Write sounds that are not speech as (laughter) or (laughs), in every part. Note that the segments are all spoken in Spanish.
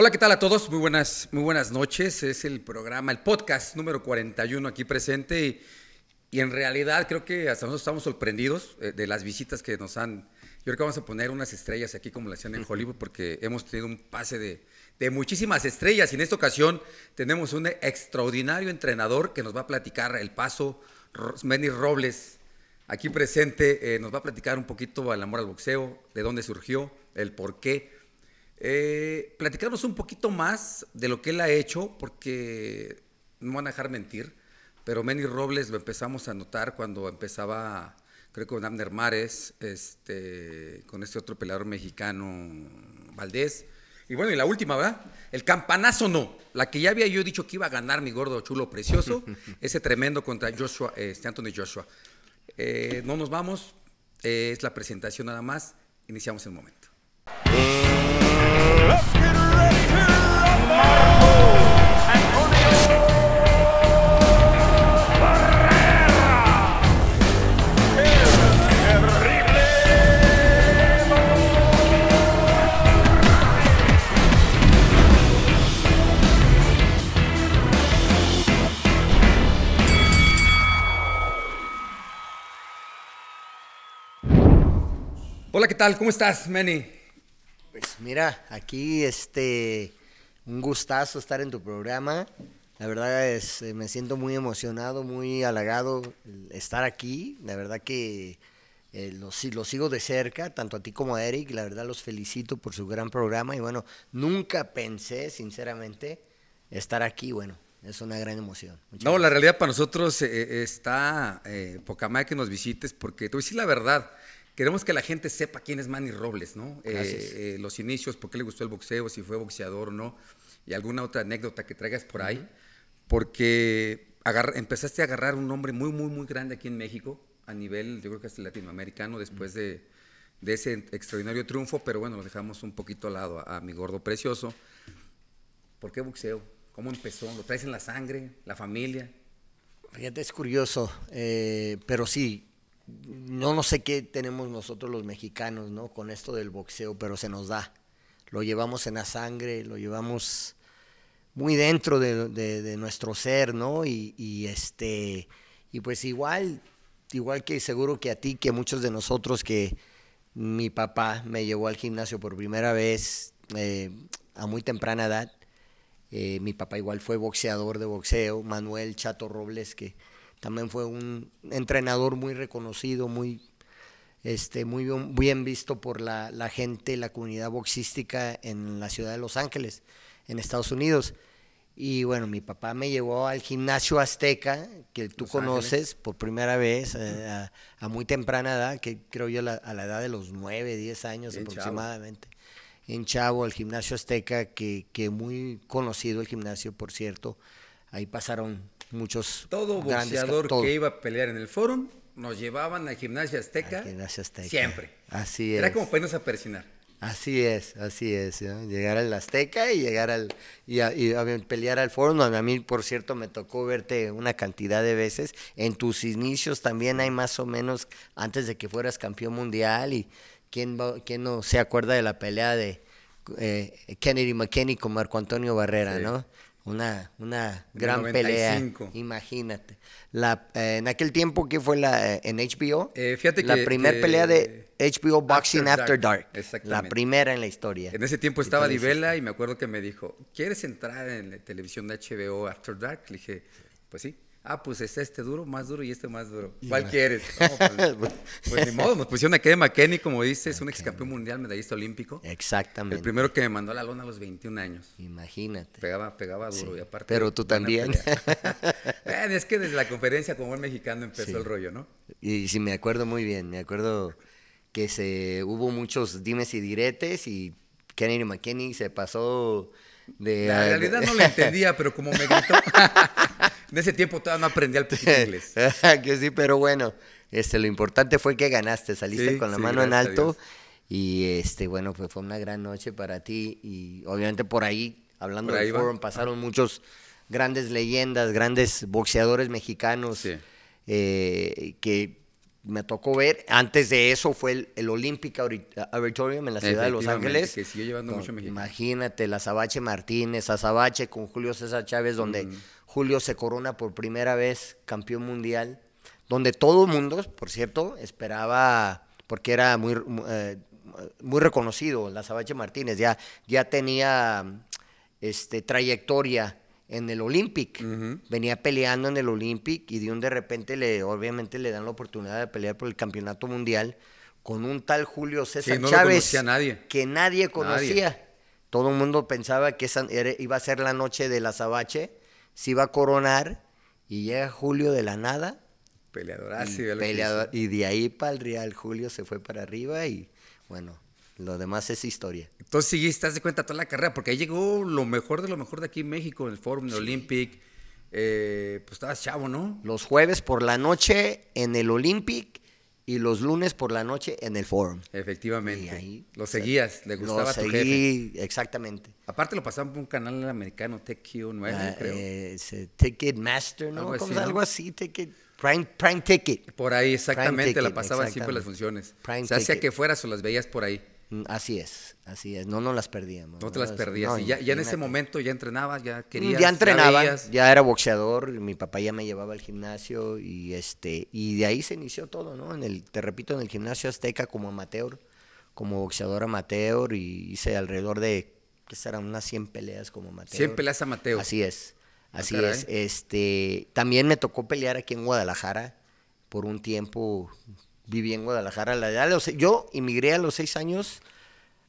Hola, ¿qué tal a todos? Muy buenas, muy buenas noches. Es el programa, el podcast número 41 aquí presente y, en realidad creo que hasta nosotros estamos sorprendidos eh, de las visitas que nos han... Yo creo que vamos a poner unas estrellas aquí como las hacían en Hollywood porque hemos tenido un pase de, muchísimas estrellas y en esta ocasión tenemos un extraordinario entrenador que nos va a platicar el paso, Manny Robles, aquí presente, eh, nos va a platicar un poquito el amor al boxeo, de dónde surgió, el por qué eh, platicarnos un poquito más de lo que él ha hecho, porque no van a dejar mentir, pero Manny Robles lo empezamos a notar cuando empezaba, creo que con Abner Mares, este, con este otro peleador mexicano, Valdés. Y bueno, y la última, ¿verdad? El campanazo no. La que ya había yo dicho que iba a ganar mi gordo chulo precioso, (laughs) ese tremendo contra Joshua, este Anthony Joshua. Eh, no nos vamos, eh, es la presentación nada más. Iniciamos el momento. Eh. Hola, ¿qué tal? ¿Cómo estás, Manny? Pues mira, aquí este, un gustazo estar en tu programa. La verdad es, eh, me siento muy emocionado, muy halagado estar aquí. La verdad que eh, lo sigo de cerca, tanto a ti como a Eric. La verdad los felicito por su gran programa. Y bueno, nunca pensé, sinceramente, estar aquí. Bueno, es una gran emoción. no, la realidad para nosotros eh, está poca más que nos visites, porque te voy a decir la verdad. Queremos que la gente sepa quién es Manny Robles, ¿no? Eh, eh, los inicios, por qué le gustó el boxeo, si fue boxeador o no, y alguna otra anécdota que traigas por ahí, porque empezaste a agarrar un nombre muy, muy, muy grande aquí en México, a nivel, yo creo que hasta latinoamericano, después de, ese extraordinario triunfo, pero bueno, lo dejamos un poquito al lado a, mi gordo precioso. ¿Por qué boxeo? ¿Cómo empezó? ¿Lo traes en la sangre? ¿La familia? Fíjate, es curioso, eh, pero sí, no, no sé qué tenemos nosotros los mexicanos, ¿no? Con esto del boxeo, pero se nos da. Lo llevamos en la sangre, lo llevamos muy dentro de, nuestro ser, ¿no? Y, este, y pues igual, igual que seguro que a ti, que muchos de nosotros que mi papá me llevó al gimnasio por primera vez eh, a muy temprana edad. Eh, mi papá igual fue boxeador de boxeo, Manuel Chato Robles, que también fue un entrenador muy reconocido, muy, este, muy bien visto por la, gente, la comunidad boxística en la ciudad de Los Ángeles, en Estados Unidos. Y bueno, mi papá me llevó al gimnasio Azteca, que tú conoces por primera vez eh, a, muy temprana edad, que creo yo a la edad de los 9, 10 años aproximadamente. En Chavo, el gimnasio Azteca, que, que muy conocido el gimnasio, por cierto. Ahí pasaron muchos. Todo boxeador que iba a pelear en el Forum nos llevaban a Gimnasia Azteca. Siempre. Así Era como para a persinar. Así es, así es. Llegar al Azteca y llegar al. Y, pelear al fórum A mí, por cierto, me tocó verte una cantidad de veces. En tus inicios también hay más o menos, antes de que fueras campeón mundial. y ¿Quién, quién no se acuerda de la pelea de eh, Kennedy McKinney con Marco Antonio Barrera, ¿no? Una, una gran pelea. Imagínate. La, eh, en aquel tiempo, que fue la eh, en HBO? Eh, la primera pelea de HBO Boxing After, Dark. La primera en la historia. En ese tiempo estaba Divela y me acuerdo que me dijo: ¿Quieres entrar en la televisión de HBO After Dark? Le dije: Pues sí. Ah, pues está este duro, más duro y este más duro. ¿Cuál quieres? (laughs) Pues, pues, pues, pues, ni modo, nos pusieron a Kenny McKenney, como dices, es un ex campeón mundial, medallista olímpico. Exactamente. El primero que me mandó a la lona a los 21 años. Imagínate. Pegaba, pegaba duro y aparte. Pero tú también. (laughs) es que desde la conferencia con el mexicano empezó el rollo, ¿no? Y sí, me acuerdo muy bien, me acuerdo que se hubo muchos dimes y diretes y Kenny McKinney se pasó de... La realidad no lo (laughs) entendía, pero como me gritó... En ese tiempo todavía no aprendí al poquito (laughs) inglés. (laughs) que sí, pero bueno, este, lo importante fue que ganaste, saliste con la mano en alto. Y este, bueno, pues fue una gran noche para ti. Y obviamente por ahí, hablando ahí del forum, pasaron muchas muchos grandes leyendas, grandes boxeadores mexicanos eh, que me tocó ver. Antes de eso fue el, Olympic Auditorium en la ciudad de Los Ángeles. Que sigue llevando mucho Imagínate, la Azabache Martínez, Azabache con Julio César Chávez, donde Julio se corona por primera vez campeón mundial, donde todo el mundo, por cierto, esperaba, porque era muy, eh, muy reconocido, la Sabache Martínez, ya, ya tenía este, trayectoria en el Olympic. Venía peleando en el Olympic y de un de repente le, obviamente le dan la oportunidad de pelear por el campeonato mundial con un tal Julio César Chávez que nadie conocía. Todo el mundo pensaba que esa iba a ser la noche del azabache se iba a coronar y llega Julio de la nada. Peleadorazo. Y, peleador, y de ahí para el Real, Julio se fue para arriba y bueno, lo demás es historia. Entonces sí, estás de cuenta toda la carrera, porque ahí llegó lo mejor de lo mejor de aquí en México, en el Forum sí. Olympic. Eh, pues estabas chavo, ¿no? Los jueves por la noche en el Olympic y los lunes por la noche en el forum. Efectivamente. lo seguías, le gustaba lo tu jefe. exactamente. Aparte lo pasaban por un canal americano, TQ9, ah, creo. Eh, Ticket Master, ¿no? Algo así, Algo así Ticket. Prime, Prime Ticket. Por ahí, exactamente, la pasaban siempre las funciones. o sea, que fueras o las veías por ahí. Mm, así es. Así es, no nos las perdíamos. No, te las perdías. y ya, ya, en ese momento ya entrenabas, ya mm, querías. Ya entrenaba, ya, era boxeador, mi papá ya me llevaba al gimnasio y este y de ahí se inició todo, ¿no? En el, te repito, en el gimnasio azteca como amateur, como boxeador amateur y hice alrededor de, ¿qué pues, serán? Unas 100 peleas como amateur. 100 peleas amateur. Así es, ah, así es. Este, también me tocó pelear aquí en Guadalajara por un tiempo, viví en Guadalajara. La yo inmigré a los seis años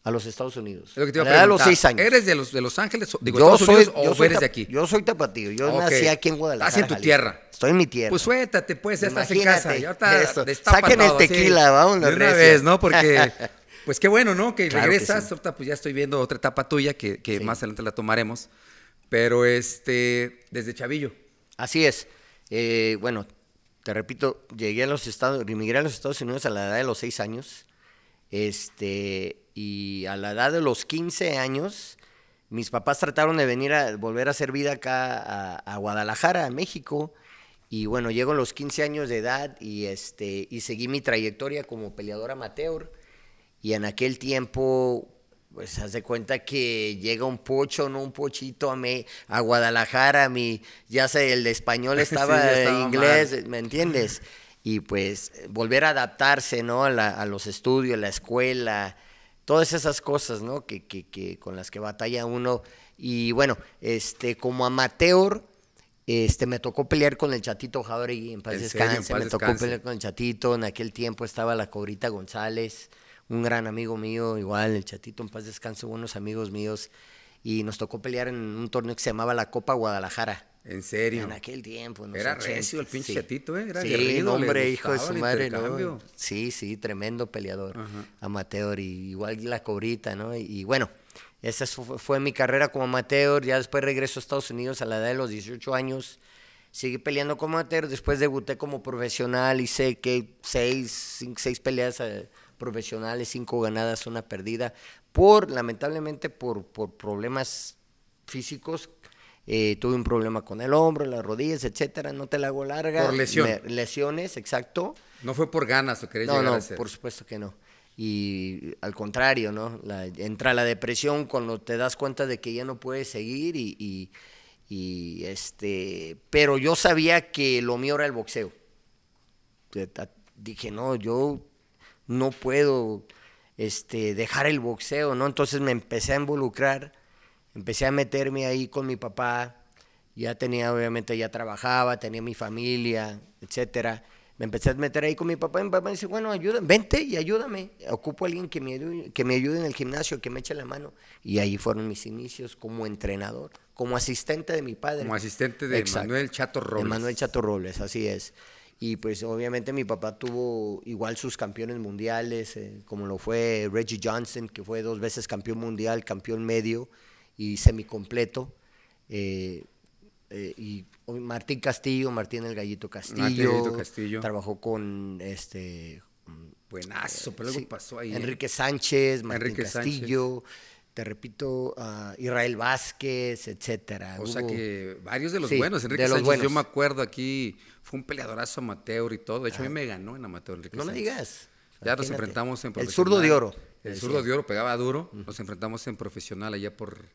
a los Estados Unidos. Lo a, los seis años. ¿Eres de Los, de los Ángeles? Digo, yo Estados soy, Unidos, o eres de aquí? Yo soy tapatío. Yo nací aquí en Guadalajara. Estás en tu tierra. Estoy en mi tierra. Pues suéltate, pues, ya estás en casa. Ya está, Saquen el tequila, sí. De una vez, ¿no? Porque, (laughs) pues qué bueno, ¿no? Que regresas. Ahorita pues ya estoy viendo otra etapa tuya que, que más adelante la tomaremos. Pero, este, desde Chavillo. Así es. Eh, bueno, te repito, llegué a los Estados, emigré a los Estados Unidos a la edad de los seis años. Este y a la edad de los 15 años, mis papás trataron de venir a volver a hacer vida acá a, Guadalajara, a México. Y bueno, llego a los 15 años de edad y, este, y seguí mi trayectoria como peleador amateur. Y en aquel tiempo, pues haz de cuenta que llega un pocho, no un pochito a, me, a Guadalajara, mi, ya sé, el de español (laughs) estaba, en inglés, ¿me entiendes? Y pues volver a adaptarse, ¿no? A, a los estudios, a la escuela, todas esas cosas, ¿no? Que, que, con las que batalla uno. Y bueno, este, como amateur, este, me tocó pelear con el Chatito Jauregui, en paz descanse, me tocó pelear con el Chatito, en aquel tiempo estaba la Cobrita González, un gran amigo mío, igual, el Chatito, en paz descanso, buenos amigos míos, y nos tocó pelear en un torneo que se llamaba la Copa Guadalajara, en serio. En aquel tiempo. Era recio el pinche ¿eh? Era sí, hombre, hijo de su madre, Sí, sí, tremendo peleador, amateur, y igual la cobrita, ¿no? Y, bueno, esa fue, mi carrera como amateur. Ya después regreso a Estados Unidos a la edad de los 18 años. Seguí peleando como amateur, después debuté como profesional, y sé que seis, seis peleas eh, profesionales, cinco ganadas, una perdida, por, lamentablemente, por, por problemas físicos eh, tuve un problema con el hombro, las rodillas, etcétera, no te la hago larga. Por lesión. lesiones, exacto. No fue por ganas o querés llegar a ser. por supuesto que no. Y al contrario, ¿no? entra la depresión cuando te das cuenta de que ya no puedes seguir y, este, pero yo sabía que lo mío era el boxeo. Dije, no, yo no puedo este, dejar el boxeo, ¿no? Entonces me empecé a involucrar empecé a meterme ahí con mi papá. Ya tenía, obviamente, ya trabajaba, tenía mi familia, etcétera. Me empecé a meter ahí con mi papá mi papá me dice, bueno, ayúdame, vente y ayúdame. Ocupo a alguien que me, ayude, que me ayude en el gimnasio, que me eche la mano. Y ahí fueron mis inicios como entrenador, como asistente de mi padre. Como asistente de Manuel Chato Robles. Manuel Chato Robles, así es. Y pues obviamente mi papá tuvo igual sus campeones mundiales, eh, como lo fue Reggie Johnson, que fue dos veces campeón mundial, campeón medio y semicompleto. Eh, eh y Martín Castillo, Martín el Gallito Castillo, Gallito Castillo. trabajó con este mm, buenazo, pero algo pasó ahí. ¿eh? Enrique Sánchez, Martín Castillo, te repito, ah, Israel Vázquez, etcétera. O sea que varios de los buenos, Enrique Sánchez, yo me acuerdo aquí, fue un peleadorazo amateur y todo. De hecho, a mí me ganó en amateur no lo digas. Ya nos enfrentamos en profesional. El zurdo de oro. El zurdo de oro pegaba duro. Nos enfrentamos en profesional allá por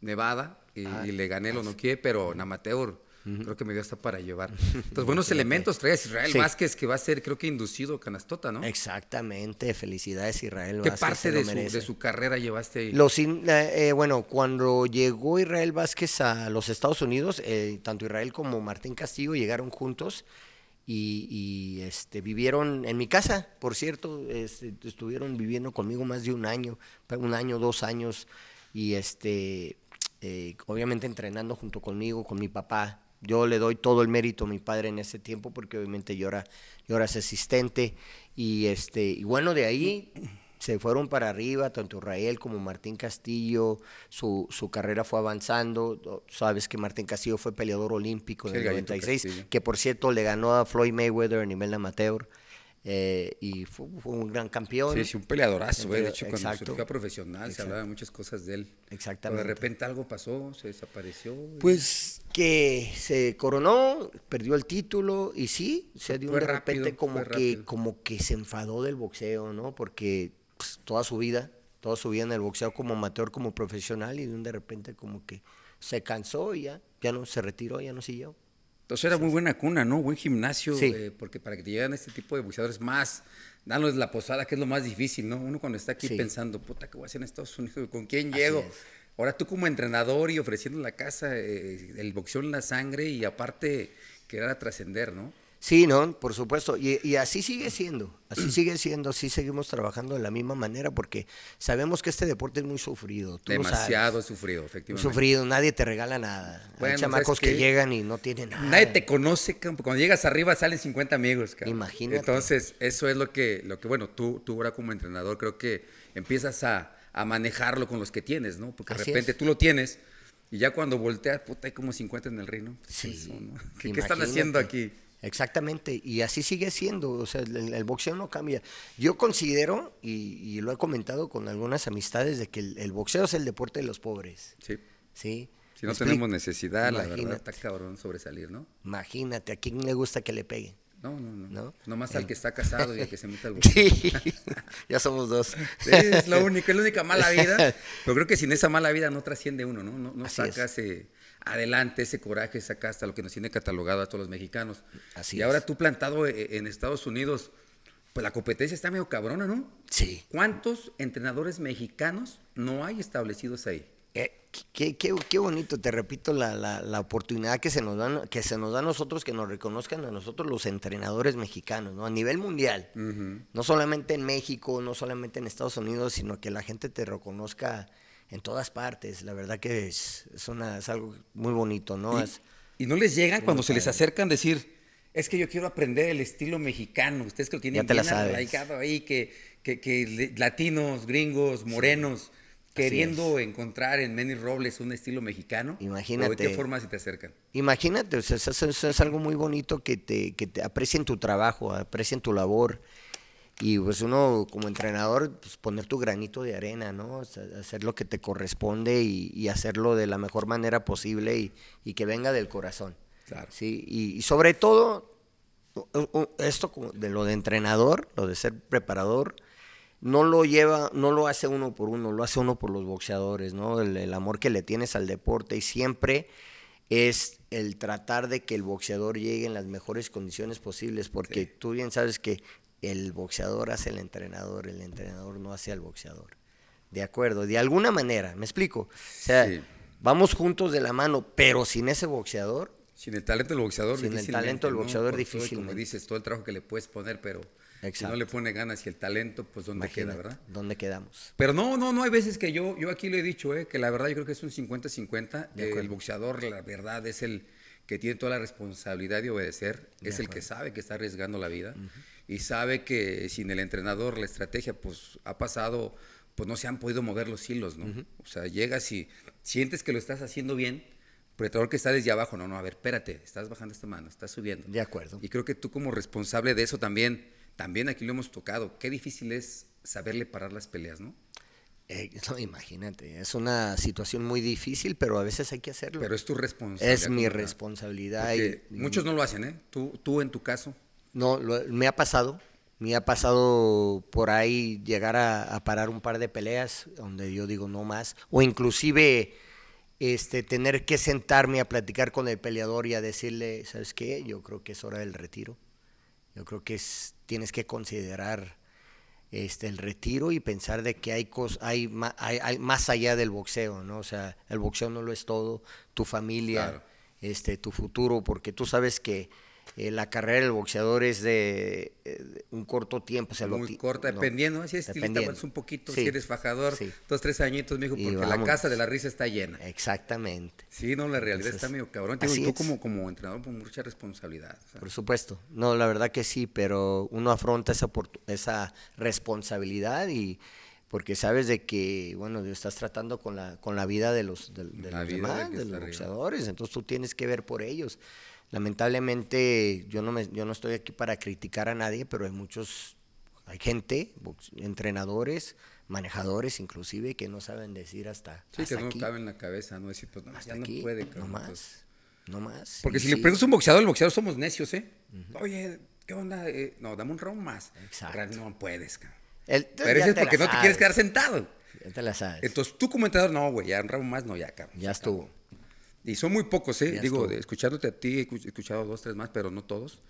Nevada ah, y, le gané lo ah, no quiere pero en amateur. Creo que me dio hasta para llevar. (laughs) Entonces, buenos elementos traes Israel Vázquez, que va a ser, creo que, inducido Canastota, ¿no? Exactamente. Felicidades, Israel Vázquez. ¿Qué parte de su, su, carrera llevaste ahí? Los eh, eh, bueno, cuando llegó Israel Vázquez a los Estados Unidos, eh, tanto Israel como Martín Castillo llegaron juntos. Y, este, vivieron en mi casa, por cierto, este, estuvieron viviendo conmigo más de un año, un año, dos años, y este, eh, obviamente entrenando junto conmigo, con mi papá. Yo le doy todo el mérito a mi padre en ese tiempo porque obviamente yo era, asistente y, este, y bueno, de ahí se fueron para arriba, tanto Israel como Martín Castillo, su, su, carrera fue avanzando, sabes que Martín Castillo fue peleador olímpico en el 96, que por cierto le ganó a Floyd Mayweather a nivel amateur, eh, y fue, un gran campeón. Sí, un peleadorazo, eh, de hecho, cuando se fue profesional se hablaba muchas cosas de él. Exactamente. de repente algo pasó, se desapareció. Pues que se coronó, perdió el título y sí, se dio un de repente como que, como que se enfadó del boxeo, ¿no? Porque pues, toda su vida, toda su vida en el boxeo como amateur, como profesional y de repente como que se cansó y ya, ya no se retiró, ya no siguió. Entonces era muy buena cuna, ¿no? Buen gimnasio, eh, porque para que te lleguen este tipo de boxeadores más, danos la posada, que es lo más difícil, ¿no? Uno cuando está aquí pensando, puta, ¿qué voy a hacer en Estados Unidos? ¿Con quién llego? Ahora tú como entrenador y ofreciendo la casa, eh, el boxeo en la sangre y aparte querer a trascender, ¿no? Sí, no, por supuesto. Y, así sigue siendo, así (clears throat) sigue siendo, así seguimos trabajando de la misma manera porque sabemos que este deporte es muy sufrido. Demasiado sufrido, efectivamente. Sufrido, nadie te regala nada. Hay chamacos que llegan y no tienen nada. Nadie te conoce, cuando llegas arriba salen 50 amigos. Imagínate. Entonces, eso es lo que, lo que bueno, tú, tú ahora como entrenador creo que empiezas a, manejarlo con los que tienes, ¿no? Porque de repente tú lo tienes. Y ya cuando volteas, puta, hay como 50 en el reino. Sí. (laughs) ¿Qué, están haciendo aquí? Exactamente, y así sigue siendo, o sea, el, boxeo no cambia. Yo considero, y, lo he comentado con algunas amistades, de que el, boxeo es el deporte de los pobres. Sí. Si no tenemos necesidad, la verdad, está cabrón sobresalir, ¿no? Imagínate, ¿a quién le gusta que le peguen? No, no, no. ¿No? Nomás al eh. que está casado y al que se meta al (laughs) boxeo. Sí, (laughs) ya somos dos. es la única, es la única mala vida, (laughs) pero creo que sin esa mala vida no trasciende uno, ¿no? No, no saca ese adelante ese coraje, esa casta, lo que nos tiene catalogado a todos los mexicanos. Así y ahora tú plantado eh, eh, en Estados Unidos, pues la competencia está medio cabrona, ¿no? Sí. ¿Cuántos entrenadores mexicanos no hay establecidos ahí? Eh, qué, bonito, te repito, la, oportunidad que se, nos dan, que se nos da a nosotros, que nos reconozcan a nosotros los entrenadores mexicanos, ¿no? A nivel mundial. No solamente en México, no solamente en Estados Unidos, sino que la gente te reconozca en todas partes. La verdad que es, es, algo muy bonito, ¿no? ¿Y, no les llegan cuando se les acercan decir, es que yo quiero aprender el estilo mexicano? Ustedes que lo tienen bien ahí, que, latinos, gringos, morenos. Queriendo encontrar en Manny Robles un estilo mexicano, imagínate, ¿de qué forma se te acercan? Imagínate, es, algo muy bonito que te, que te aprecien tu trabajo, aprecien tu labor, y pues uno como entrenador, pues poner tu granito de arena, ¿no? hacer lo que te corresponde y, hacerlo de la mejor manera posible y, que venga del corazón. Claro. ¿sí? Y, sobre todo, esto de lo de entrenador, lo de ser preparador, no lo lleva, no lo hace uno por uno, lo hace uno por los boxeadores, ¿no? El, amor que le tienes al deporte y siempre es el tratar de que el boxeador llegue en las mejores condiciones posibles, porque tú bien sabes que el boxeador hace al entrenador, el entrenador no hace al boxeador. De acuerdo, de alguna manera, me explico. O sea, vamos juntos de la mano, pero sin ese boxeador. Sin el talento del boxeador, sin el talento del boxeador, difícil. Como dices, todo el trabajo que le puedes poner, pero si no le pone ganas y el talento, pues ¿dónde queda, verdad? ¿Dónde quedamos? Pero no, no, no, hay veces que yo, yo aquí lo he dicho, eh, que la verdad yo creo que es un 50-50. el boxeador, la verdad, es el que tiene toda la responsabilidad de obedecer, es el que sabe que está arriesgando la vida y sabe que sin el entrenador la estrategia pues ha pasado, pues no se han podido mover los hilos, ¿no? O sea, llegas y sientes que lo estás haciendo bien, pero el entrenador que está desde abajo, no, no, a ver, espérate, estás bajando esta mano, estás subiendo. De acuerdo. Y creo que tú como responsable de eso también, también aquí lo hemos tocado, qué difícil es saberle parar las peleas, ¿no? Eh, imagínate, es una situación muy difícil, pero a veces hay que hacerlo. Pero es tu responsabilidad. Es mi responsabilidad. muchos no lo hacen, ¿eh? Tú, tú en tu caso, no, me ha pasado. Me ha pasado por ahí llegar a, parar un par de peleas donde yo digo no más. O inclusive este, tener que sentarme a platicar con el peleador y a decirle, ¿sabes qué? Yo creo que es hora del retiro. Yo creo que es, tienes que considerar este, el retiro y pensar de que hay, cosas hay, hay, más allá del boxeo, ¿no? O sea, el boxeo no lo es todo, tu familia, este, tu futuro, porque tú sabes que eh, la carrera del boxeador es de, eh, un corto tiempo. Se Muy corta, dependiendo. Si es dependiendo. Pues, un poquito, si eres fajador, dos, tres añitos, mijo, porque la casa de la risa está llena. Exactamente. Sí, no, la realidad está medio cabrón. Tengo tú como, como entrenador con pues, mucha responsabilidad. Por supuesto. No, la verdad que sí, pero uno afronta esa, esa responsabilidad y porque sabes de que, bueno, estás tratando con la, con la vida de los, de, de los demás, de los boxeadores, entonces tú tienes que ver por ellos. Lamentablemente yo no, me, yo no estoy aquí para criticar a nadie, pero hay muchos, hay gente, entrenadores, manejadores inclusive, que no saben decir hasta... Sí, que no cabe en la cabeza, no es pues no, hasta aquí, no puede. cabrón, no más, pues. no más. Porque si le preguntas a un boxeador, el boxeador somos necios, ¿eh? Oye, ¿qué onda? Eh, no, dame un round más. Exacto. No puedes, cabrón. pero es porque no te quieres quedar sentado. Ya te la sabes. Entonces tú como entrenador, no, güey, ya un round más, no, ya, cabrón. Ya estuvo. Y son muy pocos, ¿eh? Digo, escuchándote a ti, he escuchado dos, tres más, pero no todos.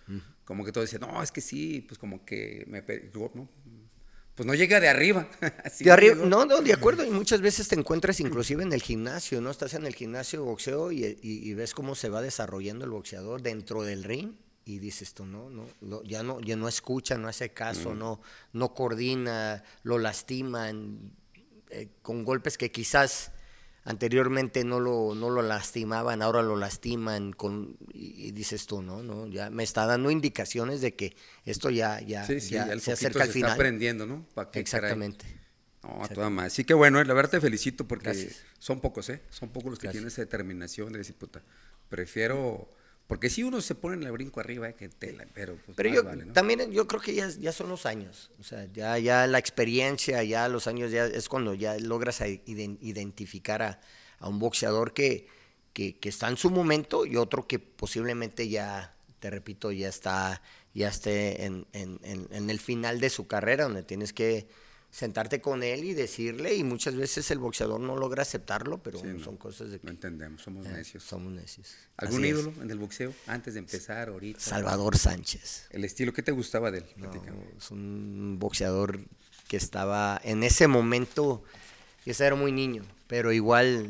Como que todos dicen, no, es que sí, pues como que me... Pues no llega de arriba. (laughs) de arriba, no, no, de acuerdo. Y muchas veces te encuentras inclusive en el gimnasio, ¿no? Estás en el gimnasio de boxeo y, ves cómo se va desarrollando el boxeador dentro del ring y dices tú, no, no, ya no, ya no escucha, no hace caso, no, no coordina, lo lastiman eh, con golpes que quizás anteriormente no lo, no lo lastimaban, ahora lo lastiman con, y, dices tú, ¿no? ¿no? Ya me está dando indicaciones de que esto ya, ya, se acerca al está aprendiendo, ¿no? Exactamente. No, a Así que bueno, ¿eh? la verdad te felicito porque son pocos, ¿eh? Son pocos los que tienen esa determinación de decir, puta, prefiero porque si uno se pone en el brinco arriba, eh, que tela, pero... Pues, pero yo también, yo creo que ya, son los años, o sea, ya, ya la experiencia, ya los años, ya es cuando ya logras identificar a, un boxeador que, que, está en su momento y otro que posiblemente ya, te repito, ya está ya esté en el final de su carrera, donde tienes que sentarte con él y decirle, y muchas veces el boxeador no logra aceptarlo, pero son cosas de que... No entendemos, somos eh, necios. Somos necios. ¿Algún ídolo en el boxeo antes de empezar ahorita? Salvador Sánchez. ¿El estilo que te gustaba de él? es un boxeador que estaba en ese momento, yo era muy niño, pero igual,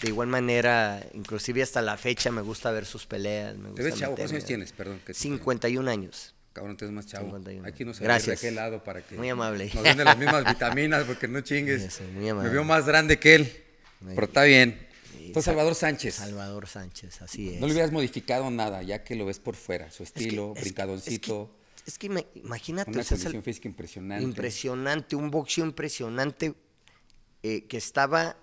de igual manera, inclusive hasta la fecha me gusta ver sus peleas. Me gusta años tienes? Perdón. 51 años. Cabrón, tú eres más chavo. Aquí no se Gracias. de qué lado para que. Muy amable. Nos den las mismas (laughs) vitaminas porque no chingues. Muy amable. Me vio más grande que él. Pero está bien. Entonces, Salvador Sánchez. Salvador Sánchez, así es. No le hubieras modificado nada, ya que lo ves por fuera. Su estilo, brincadoncito. Es que, imagínate. Una condición física impresionante. Impresionante, un boxeo impresionante eh, que estaba.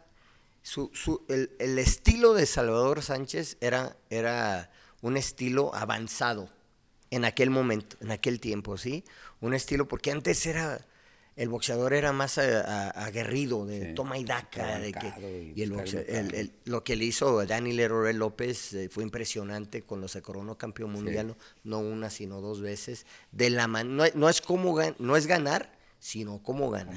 Su, su, el, el, estilo de Salvador Sánchez era, era un estilo avanzado en aquel momento, en aquel tiempo, ¿sí? Un estilo, porque antes era, el boxeador era más aguerrido, de toma y daca, de que, lo que le hizo Daniel Leroy López eh, fue impresionante cuando se coronó campeón mundial, no una, sino dos veces, de la no, es como, no es ganar, sino cómo ganas.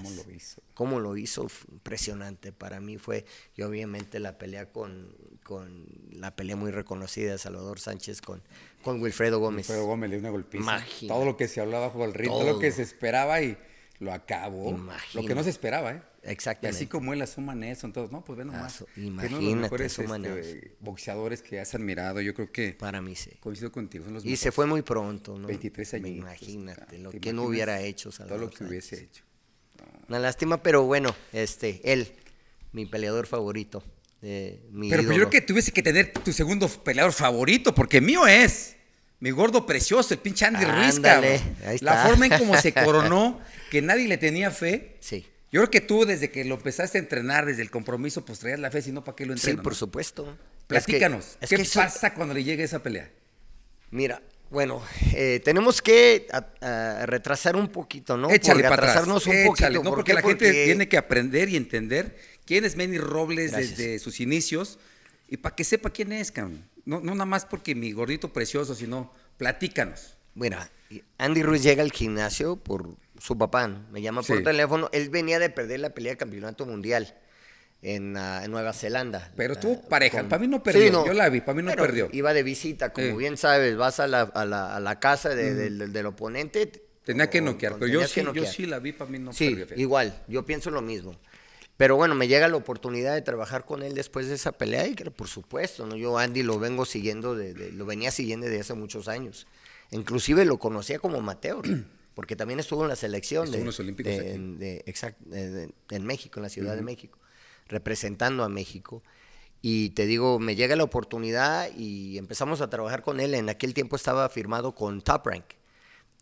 ¿Cómo lo hizo? impresionante. Para mí fue, y obviamente la pelea con, con, la pelea muy reconocida de Salvador Sánchez con con Wilfredo Gómez. Wilfredo Gómez le dio una golpiza. Imagínate. Todo lo que se hablaba bajo el ritmo, todo. lo que se esperaba y lo acabó. Imagínate. Lo que no se esperaba, ¿eh? Exactamente. Y así como él asuma eso, todos, no, pues ve ah, nomás. Imagínate, uno mejores este, boxeadores que has admirado, yo creo que. Para mí sí. Coincido contigo. y se fue muy pronto, ¿no? 23 años. Imagínate, lo que no hubiera hecho Todo lo que hubiese hecho. Una lástima, pero bueno, este, él, mi peleador favorito. Pero pues yo creo que tuviese que tener tu segundo peleador favorito, porque mío es mi gordo precioso, el pinche Andy Ruiz, La forma en cómo se (laughs) coronó, que nadie le tenía fe. Sí. Yo creo que tú, desde que lo empezaste a entrenar, desde el compromiso, pues traías la fe, si no, ¿para qué lo entrenas? Sí, por supuesto. Platícanos, ¿qué pasa cuando le llegue esa pelea? Mira, bueno, eh, tenemos que retrasar un poquito, ¿no? Échale retrasarnos un poquito. porque, la gente tiene que aprender y entender quién es Manny Robles desde sus inicios y para que sepa quién es, No, nada más porque mi gordito precioso, sino platícanos. Bueno, Andy Ruiz llega al gimnasio por su papá, me llama por teléfono. Él venía de perder la pelea de campeonato mundial. En, ah, Nueva Zelanda. Pero ah, tú, pareja, para mí no perdió. Yo la vi, para mí no perdió. Iba de visita, como bien sabes, vas a la, casa del, oponente. Tenía que noquear, pero yo sí, la vi, para mí no sí, perdió. Igual, yo pienso lo mismo. Pero bueno, me llega la oportunidad de trabajar con él después de esa pelea y que por supuesto, ¿no? yo Andy lo vengo siguiendo, de, lo venía siguiendo desde hace muchos años. Inclusive lo conocía como Mateo, (clears throat) porque también estuvo en la selección de, en, los Olímpicos en México, en la Ciudad de México, representando a México. Y te digo, me llega la oportunidad y empezamos a trabajar con él. En aquel tiempo estaba firmado con Top Rank.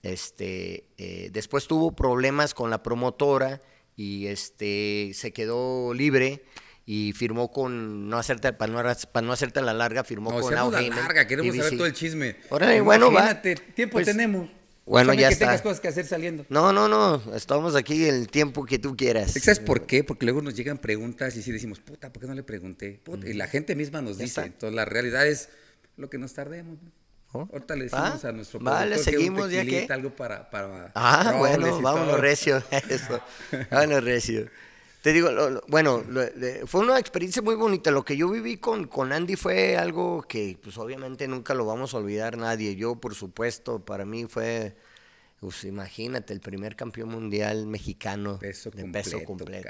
Este, eh, después tuvo problemas con la promotora y este, se quedó libre y firmó con no hacerte para no, para no hacerte la larga firmó no, con Al la larga queremos saber todo el chisme bueno va tiempo pues, tenemos bueno, ya que está. cosas que hacer saliendo. No, no, no. Estamos aquí el tiempo que tú quieras. ¿Sabes por qué? Porque luego nos llegan preguntas y si decimos, puta, ¿por qué no le pregunté? Puta, Y la gente misma nos dice. Entonces, la realidad es lo que nos tardemos. ¿no? ¿Oh? Ahorita le decimos ah, a nuestro Vale, seguimos que Algo para. ah, bueno, vámonos recio. Eso. vámonos recio. Te digo, bueno, fue una experiencia muy bonita. Lo que yo viví con, con Andy fue algo que, pues obviamente nunca lo vamos a olvidar nadie. Yo, por supuesto, para mí fue. Pues imagínate, el primer campeón mundial mexicano de peso completo.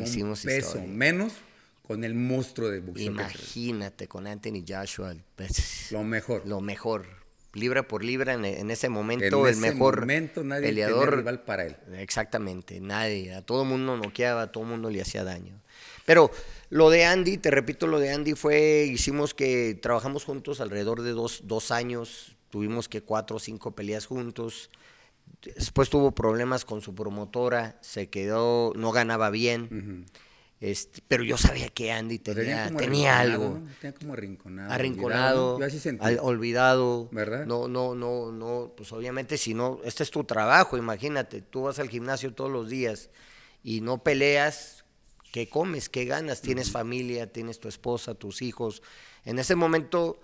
Hicimos peso menos con el monstruo de boxeo. Imagínate con Anthony Joshua. lo mejor. Lo mejor. Libra por libra, en, ese momento, el mejor momento, nadie peleador. rival para él. Exactamente, nadie. A todo mundo noqueaba, a todo mundo le hacía daño. Pero lo de Andy, te repito, lo de Andy fue, hicimos que trabajamos juntos alrededor de dos, años, tuvimos que cuatro o cinco peleas juntos. Después tuvo problemas con su promotora, se quedó, no ganaba bien. Este, pero yo sabía que Andy tenía, tenía algo. Tenía como arrinconado. Arrinconado, olvidado, olvidado. ¿Verdad? No, no, no, no. Pues obviamente, si no, este es tu trabajo, imagínate. Tú vas al gimnasio todos los días y no peleas, ¿qué comes? ¿Qué ganas? Tienes familia, tienes tu esposa, tus hijos. En ese momento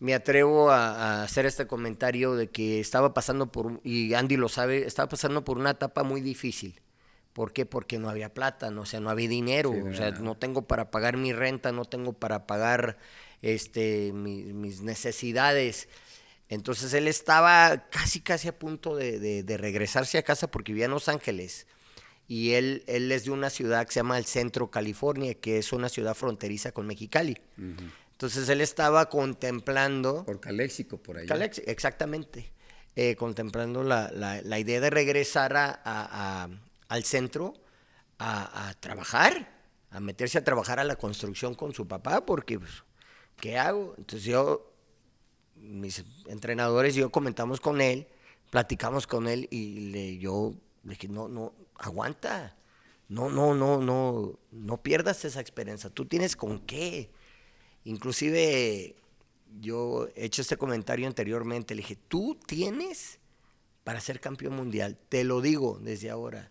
me atrevo a, a, hacer este comentario de que estaba pasando por, y Andy lo sabe, estaba pasando por una etapa muy difícil ¿Por qué? Porque no había plata, no, o sea, no había dinero, o sea, no tengo para pagar mi renta, no tengo para pagar este, mis necesidades. Entonces él estaba casi, casi a punto de, regresarse a casa porque vivía en Los Ángeles. Y él, él es de una ciudad que se llama el Centro California, que es una ciudad fronteriza con Mexicali. Entonces él estaba contemplando... Por Caléxico, por ahí. Caléxico, exactamente. Eh, contemplando la, idea de regresar a, al centro a, trabajar, a meterse a trabajar a la construcción con su papá, porque pues, ¿qué hago? Entonces yo, mis entrenadores yo comentamos con él, platicamos con él y le, yo le dije, no, no, aguanta, no, no, no, no, no pierdas esa experiencia, tú tienes con qué. Inclusive yo he hecho este comentario anteriormente, le dije, tú tienes para ser campeón mundial, te lo digo desde ahora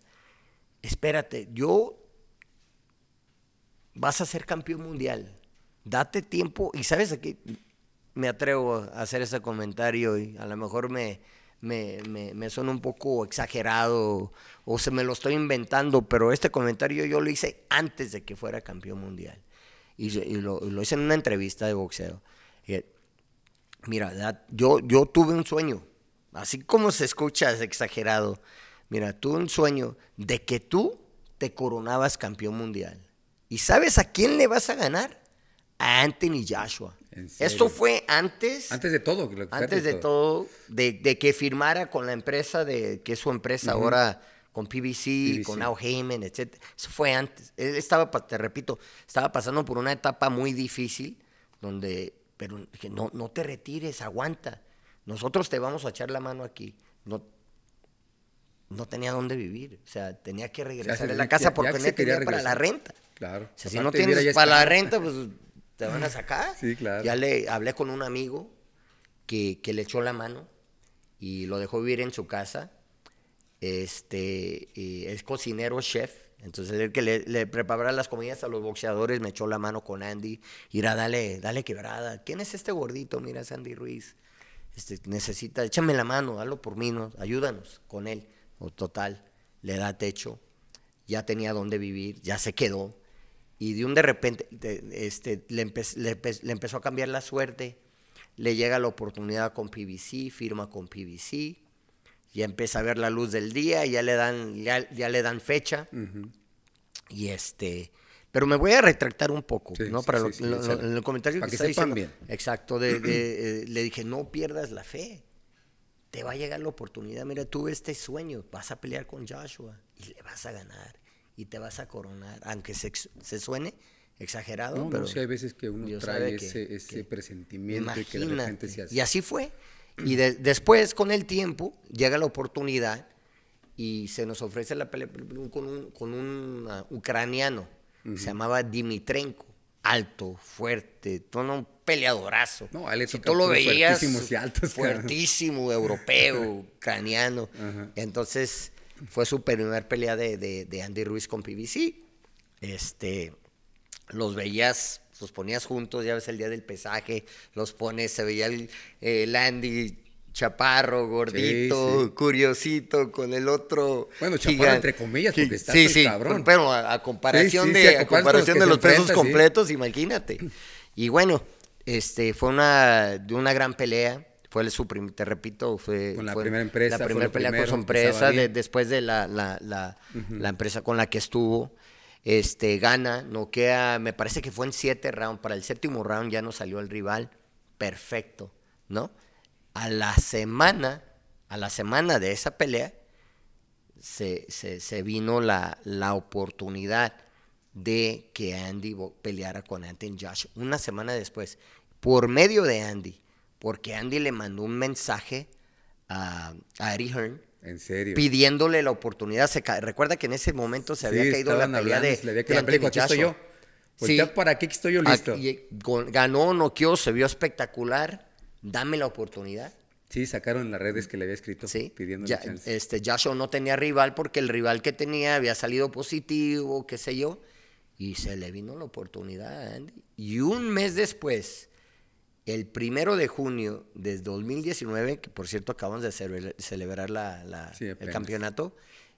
espérate, yo vas a ser campeón mundial, date tiempo, y sabes aquí me atrevo a hacer ese comentario y a lo mejor me, me, suena un poco exagerado o se me lo estoy inventando, pero este comentario yo lo hice antes de que fuera campeón mundial. Y, lo, hice en una entrevista de boxeo. mira, yo, yo tuve un sueño, así como se escucha, es exagerado. Mira, tuve un sueño de que tú te coronabas campeón mundial. ¿Y sabes a quién le vas a ganar? A Anthony Joshua. Esto fue antes. Antes de todo. antes de todo, de, que firmara con la empresa, de que es su empresa ahora con PBC, con Al Heyman, etc. Eso fue antes. Él e, estaba, te repito, estaba pasando por una etapa muy difícil, donde, pero no, no te retires, aguanta. Nosotros te vamos a echar la mano aquí. No, no tenía dónde vivir. O sea, tenía que regresar a la casa porque no tenía para la renta. Claro. O sea, si no tienes para la renta, pues te van a sacar. Sí, claro. Ya le hablé con un amigo que, que, le echó la mano y lo dejó vivir en su casa. Este, es cocinero, chef. Entonces, el que le, le preparaba las comidas a los boxeadores me echó la mano con Andy. Irá, dale, dale quebrada. ¿Quién es este gordito? Mira, es Andy Ruiz. Este, necesita, échame la mano, hazlo por mí, ayúdanos con él o total, le da techo, ya tenía dónde vivir, ya se quedó. Y de un de repente este, le, empezó a cambiar la suerte, le llega la oportunidad con PBC, firma con PVC, ya empieza a ver la luz del día, ya le dan, ya, le dan fecha. Y este, pero me voy a retractar un poco, ¿no? Para lo, comentario que, Exacto, le dije, no pierdas la fe te va a llegar la oportunidad. Mira, tuve este sueño, vas a pelear con Joshua y le vas a ganar y te vas a coronar, aunque se, suene exagerado. pero hay veces que uno trae ese, presentimiento y que de repente se hace. Y así fue. Y después, con el tiempo, llega la oportunidad y se nos ofrece la pelea con un, ah, ucraniano, se llamaba Dimitrenko alto, fuerte, todo un peleadorazo. No, él si tú lo veías, fuertísimo, europeo, (laughs) ucraniano. Entonces fue su primera pelea de, Andy Ruiz con PBC. Este, los veías, los ponías juntos, ya ves el día del pesaje, los pones, se veía el eh, Andy chaparro, gordito, curiosito, con el otro. Bueno, chaparro entre comillas, porque está sí, sí, cabrón. Pero a, comparación de, a comparación los de los presos completos, imagínate. Y bueno, este fue una, una gran pelea. Fue su te repito, fue, con la primera empresa. La primera pelea con su empresa, después de la, la, la, empresa con la que estuvo. Este, gana, queda, me parece que fue en siete rounds. Para el séptimo round ya no salió el rival. Perfecto, ¿no? a la semana, a la semana de esa pelea, se, se, vino la, la, oportunidad de que Andy peleara con Anthony Josh una semana después, por medio de Andy, porque Andy le mandó un mensaje a, a Eddie Hearn, Pidiéndole la oportunidad. Se Recuerda que en ese momento se había caído la pelea de. le había caído la yo. Pues, para qué estoy yo ah, listo. Eh, ganó, noqueó, se vio espectacular dame la oportunidad. Sí, sacaron las redes que le había escrito sí, pidiendo ya, chance. Este, Joshua no tenía rival porque el rival que tenía había salido positivo, qué sé yo, y se le vino la oportunidad Andy. Y un mes después, el primero de junio de 2019, que por cierto acabamos de celebrar la, el campeonato,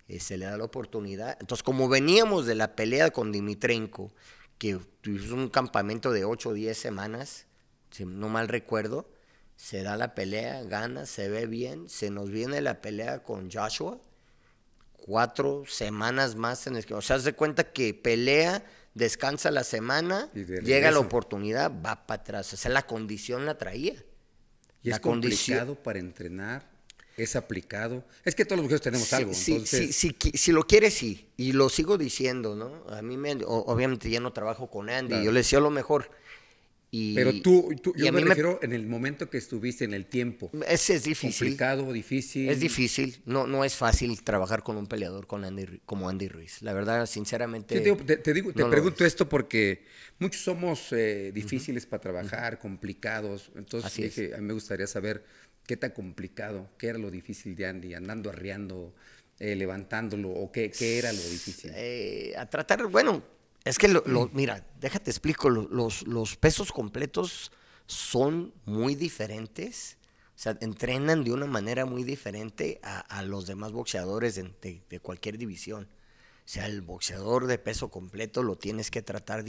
eh, se le da la oportunidad. Entonces, como veníamos de la pelea con Dimitrenko, que tuvimos un campamento de 8 o 10 semanas, si no mal recuerdo, se da la pelea, gana, se ve bien, se nos viene la pelea con Joshua, cuatro semanas más en el que, o sea, se cuenta que pelea, descansa la semana, llega la oportunidad, va para atrás, o sea, la condición la traía. Y es para entrenar, es aplicado. Es que todos los mujeres tenemos algo. entonces... sí, si lo quieres, sí. Y lo sigo diciendo, ¿no? A mí, me, obviamente, ya no trabajo con Andy. Yo le decía lo mejor. Pero tú, yo me refiero en el momento que estuviste, en el tiempo. Ese es difícil. Complicado, difícil. Es difícil. No, no es fácil trabajar con un peleador con como Andy Ruiz. La verdad, sinceramente. Te, te, pregunto esto porque muchos somos eh, difíciles para trabajar, complicados. Entonces dije, a mí me gustaría saber qué tan complicado, qué era lo difícil de Andy, andando arriando, eh, levantándolo, o qué, qué era lo difícil. Eh, a tratar, bueno es que, lo, mm. mira, déjate explico, los, pesos completos son muy diferentes, o sea, entrenan de una manera muy diferente a, los demás boxeadores de, cualquier división. O sea, el boxeador de peso completo lo tienes que tratar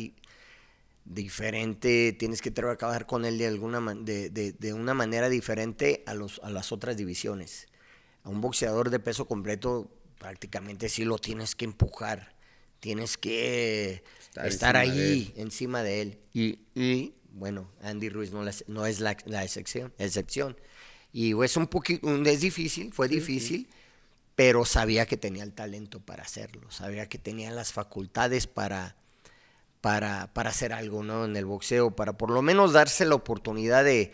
diferente, tienes que trabajar con él de, alguna, de, una manera diferente a, los, a las otras divisiones. A un boxeador de peso completo prácticamente sí lo tienes que empujar tienes que estar, ahí, encima de él. Y, bueno, Andy Ruiz no, es la, excepción, excepción. Y pues, es un poquito, es difícil, fue difícil, pero sabía que tenía el talento para hacerlo, sabía que tenía las facultades para, para, para hacer algo ¿no? en el boxeo, para por lo menos darse la oportunidad de,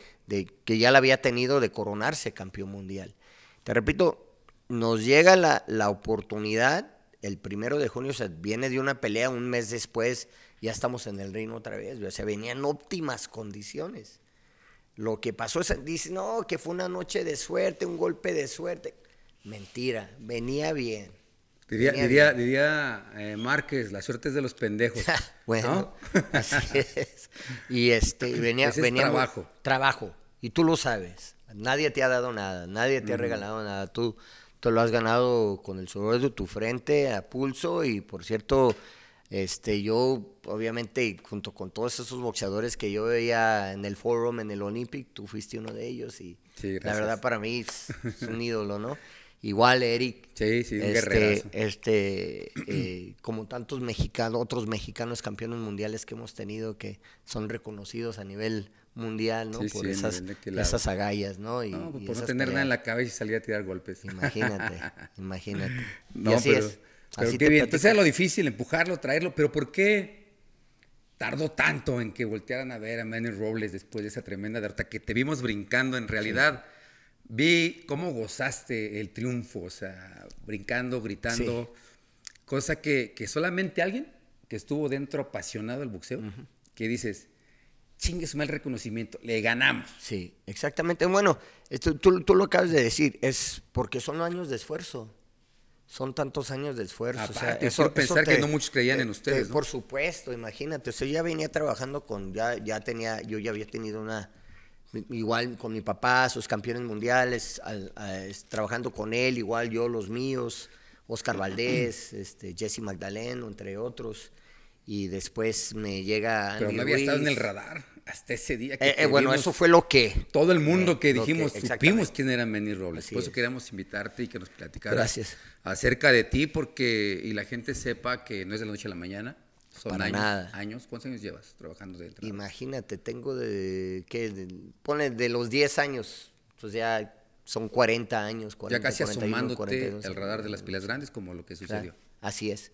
que ya la había tenido de coronarse campeón mundial. Te repito, nos llega la, la oportunidad el primero de junio, se viene de una pelea un mes después, ya estamos en el reino otra vez, o sea, venían óptimas condiciones. Lo que pasó es, dice, no, que fue una noche de suerte, un golpe de suerte. Mentira, venía bien. Diría, eh, Márquez, la suerte es de los pendejos. (laughs) bueno, (laughs) así es. Y este, venía, venía trabajo. Trabajo. Y tú lo sabes. Nadie te ha dado nada, nadie te ha mm. regalado nada. Tú Tú lo has ganado con el sudor de tu frente, a pulso y por cierto, este, yo obviamente junto con todos esos boxeadores que yo veía en el Forum, en el Olympic, tú fuiste uno de ellos y la verdad para mí es, (laughs) un ídolo, ¿no? Igual Eric, este, este eh, como tantos mexicanos, otros mexicanos campeones mundiales que hemos tenido que son reconocidos a nivel mundial, ¿no? Sí, por esas, agallas, ¿no? no, pues por no tener nada en la cabeza y salir a tirar golpes. Imagínate, (laughs) imagínate. No, pero, Pero qué bien. Entonces pues era lo difícil, empujarlo, traerlo, pero ¿por qué tardó tanto en que voltearan a ver a Manny Robles después de esa tremenda derrota que te vimos brincando en realidad? Vi cómo gozaste el triunfo, o sea, brincando, gritando, cosa que, solamente alguien que estuvo dentro apasionado del boxeo, que dices, chingues, mal reconocimiento, le ganamos. Sí, exactamente. Bueno, esto, tú, lo acabas de decir, es porque son años de esfuerzo. Son tantos años de esfuerzo. o eso, pensar que no muchos creían en ustedes. Por supuesto, imagínate. O yo ya venía trabajando con, ya, ya tenía, yo ya había tenido una, igual con mi papá, sus campeones mundiales, trabajando con él, igual yo los míos, Oscar (clears throat) Valdés, este, Jesse Magdaleno, entre otros y después me llega. Pero no había estado en el radar hasta ese día. Eh, eh, bueno, eso fue lo que. Todo el mundo eh, que dijimos, supimos quién era Manny Robles. por eso queríamos invitarte y que nos platicaras acerca de ti, porque y la gente sepa que no es de la noche a la mañana. Son años, nada. años. ¿Cuántos años llevas trabajando del trabajo? Imagínate, tengo de. que pone de los 10 años. Pues ya son 40 años. 40, ya casi asomándote el radar de las pilas grandes, como lo que sucedió. Así es.